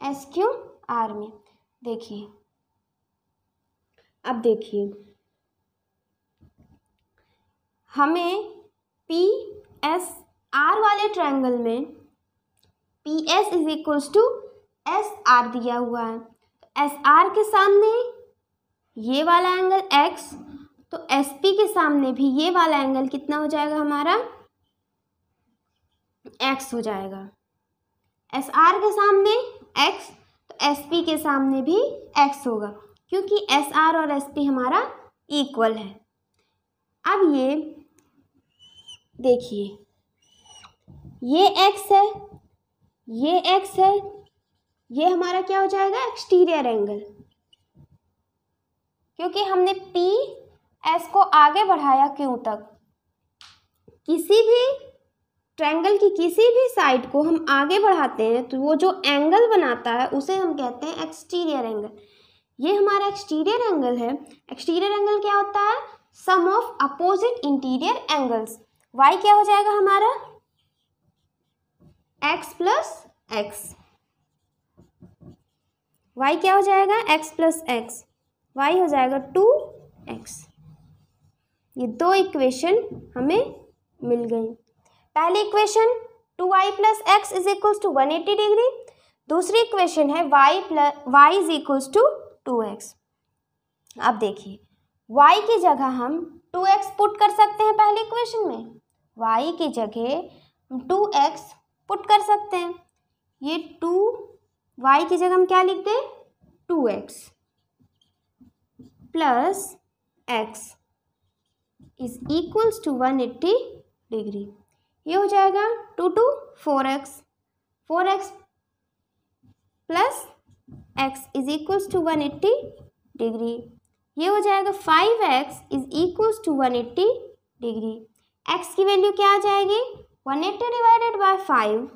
एस क्यू आर में देखिए अब देखिए हमें पी एस आर वाले ट्रायंगल में P S is equals to S R दिया हुआ है तो एस आर के सामने ये वाला एंगल एक्स तो एस पी के सामने भी ये वाला एंगल कितना हो जाएगा हमारा एक्स हो जाएगा एस आर के सामने एक्स एस पी के सामने भी एक्स होगा क्योंकि एस आर और एस पी हमारा इक्वल है अब ये देखिए ये एक्स है ये एक्स है ये हमारा क्या हो जाएगा एक्सटीरियर एंगल क्योंकि हमने पी एस को आगे बढ़ाया क्यों तक किसी भी ट्रैंगल की किसी भी साइड को हम आगे बढ़ाते हैं तो वो जो एंगल बनाता है उसे हम कहते हैं एक्सटीरियर एंगल ये हमारा एक्सटीरियर एंगल है एक्सटीरियर एंगल क्या होता है sum of opposite interior angles Y क्या हो जाएगा हमारा एक्स प्लस एक्स वाई क्या हो जाएगा एक्स प्लस एक्स वाई हो जाएगा टू एक्स ये दो इक्वेशन हमें मिल गई पहली equation two Y plus X is equal to one eighty degree दूसरी इक्वेशन है Y plus Y is equals to two X अब देखिए वाई की जगह हम टू एक्स पुट कर सकते हैं पहले इक्वेशन में वाई की जगह टू एक्स पुट कर सकते हैं ये टू वाई की जगह हम क्या लिख दें two X plus X is equals to one eighty degree ये हो जाएगा two two four X four X plus X is equals to one eighty degree ये हो जाएगा five X is equals to one eighty degree एक्स की वैल्यू क्या आ जाएगी one eighty divided by five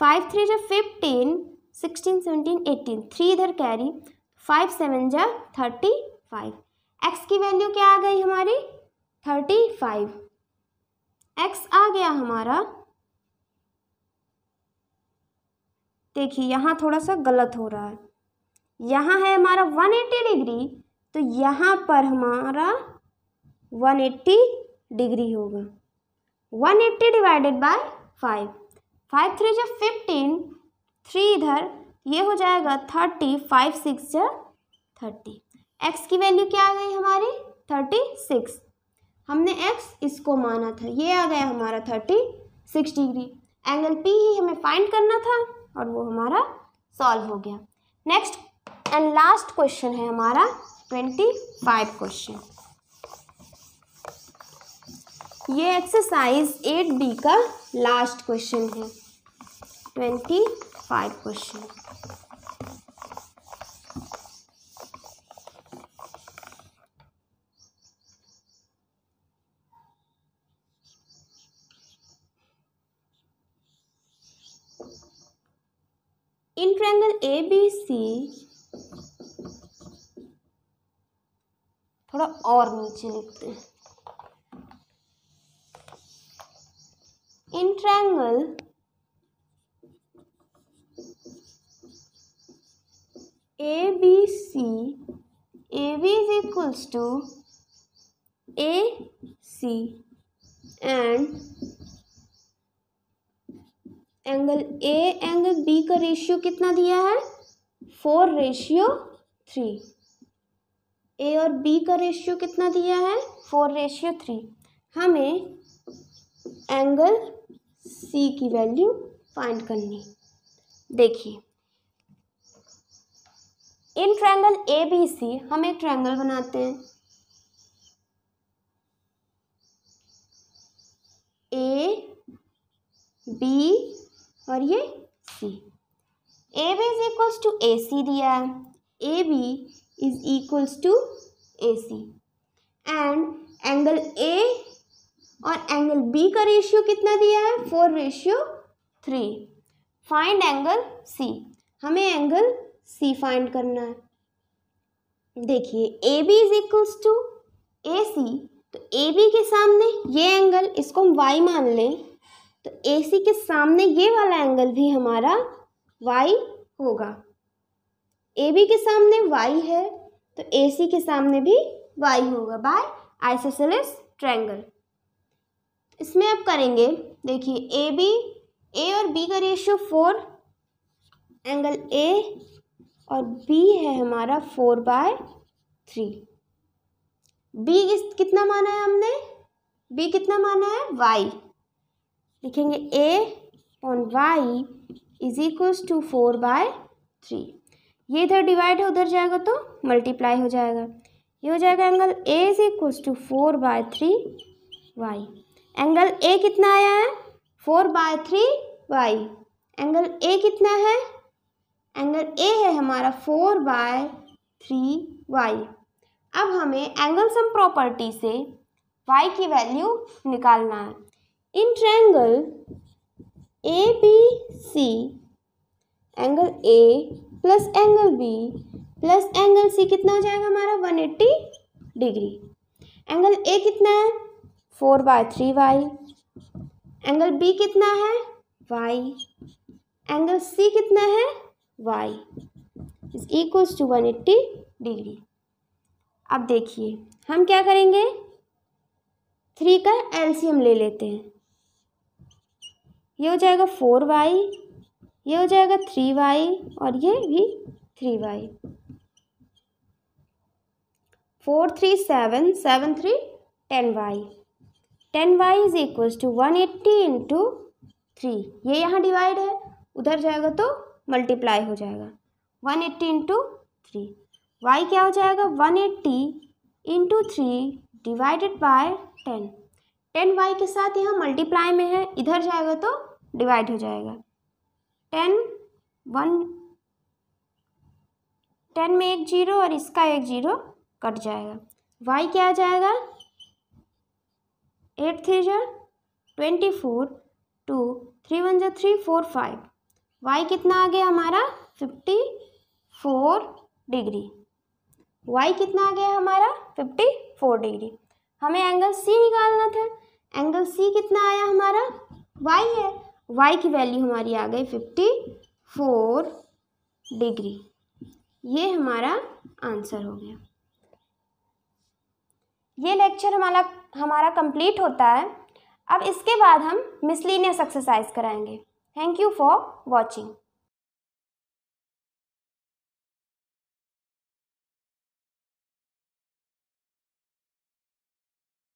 five three जो fifteen sixteen seventeen eighteen three इधर कैरी फाइव सेवन जो थर्टी फाइव एक्स की वैल्यू क्या आ गई हमारी थर्टी फाइव एक्स आ गया हमारा देखिए यहाँ थोड़ा सा गलत हो रहा है यहाँ है हमारा वन एट्टी डिग्री तो यहाँ पर हमारा वन एट्टी डिग्री होगा one eighty divided by five five three जो फिफ्टीन थ्री इधर ये हो जाएगा थर्टी फाइव सिक्स जो थर्टी एक्स की वैल्यू क्या आ गई हमारी थर्टी सिक्स हमने एक्स इसको माना था ये आ गया हमारा thirty six degree angle P ही हमें फाइंड करना था और वो हमारा सॉल्व हो गया नेक्स्ट एंड लास्ट क्वेश्चन है हमारा ट्वेंटी फाइव क्वेश्चन ये एक्सरसाइज एट बी का लास्ट क्वेश्चन है twenty five question A B C थोड़ा और नीचे लिखते हैं in triangle A B C A B is equals to A C and angle A angle B का रेशियो कितना दिया है फोर रेशियो थ्री ए और बी का रेशियो कितना दिया है फोर रेशियो थ्री हमें एंगल सी की वैल्यू फाइंड करनी देखिए इन ट्रायंगल ए बी सी हम एक ट्रायंगल बनाते हैं ए बी और ये C A B is equals to A C दिया है A B is equals to A C and angle A और एंगल बी का रेशियो कितना दिया है four ratio three find angle C हमें एंगल सी फाइंड करना है देखिए A B is equals to A C तो ए बी के सामने ये एंगल इसको हम वाई मान लें तो ए सी के सामने ये वाला एंगल भी हमारा वाई होगा ए बी के सामने वाई है तो ए सी के सामने भी वाई होगा बाय आइसोसेलिस ट्रायंगल इसमें अब करेंगे देखिए ए बी ए और बी का रेशियो फोर एंगल ए और बी है हमारा फोर बाय थ्री बी कितना माना है हमने बी कितना माना है वाई लिखेंगे a on Y is equals to four by three ये इधर डिवाइड है उधर जाएगा तो मल्टीप्लाई हो जाएगा ये हो जाएगा angle A is equals to four by three Y angle A कितना आया है four by three Y angle A कितना है एंगल ए है हमारा फोर बाय थ्री वाई अब हमें एंगल सम प्रॉपर्टी से वाई की वैल्यू निकालना है in A B C angle A plus angle B plus angle C कितना हो जाएगा हमारा one eighty degree angle A कितना है four by three Y angle B कितना है वाई एंगल सी कितना है Y is equals to one eighty degree अब देखिए हम क्या करेंगे थ्री का एलसीएम ले लेते हैं ये हो जाएगा फोर वाई ये हो जाएगा थ्री वाई और ये भी three Y four three seven seven three ten Y ten Y is equal to one eighty into three ये यहाँ डिवाइड है उधर जाएगा तो मल्टीप्लाई हो जाएगा one eighty into three Y क्या हो जाएगा one eighty into three divided by ten ten Y के साथ यहाँ मल्टीप्लाई में है इधर जाएगा तो डिवाइड हो जाएगा टेन वन टेन में एक जीरो और इसका एक जीरो कट जाएगा वाई क्या आ जाएगा एट थ्री जो twenty four two three one जो थ्री फोर फाइव वाई कितना आ गया हमारा फिफ्टी फोर डिग्री वाई कितना आ गया हमारा फिफ्टी फोर डिग्री हमें एंगल सी निकालना था एंगल सी कितना आया हमारा वाई है वाई की वैल्यू हमारी आ गई फिफ्टी फोर डिग्री ये हमारा आंसर हो गया ये लेक्चर हमारा हमारा कंप्लीट होता है अब इसके बाद हम मिसलिनियस एक्सरसाइज कराएंगे थैंक यू फॉर वॉचिंग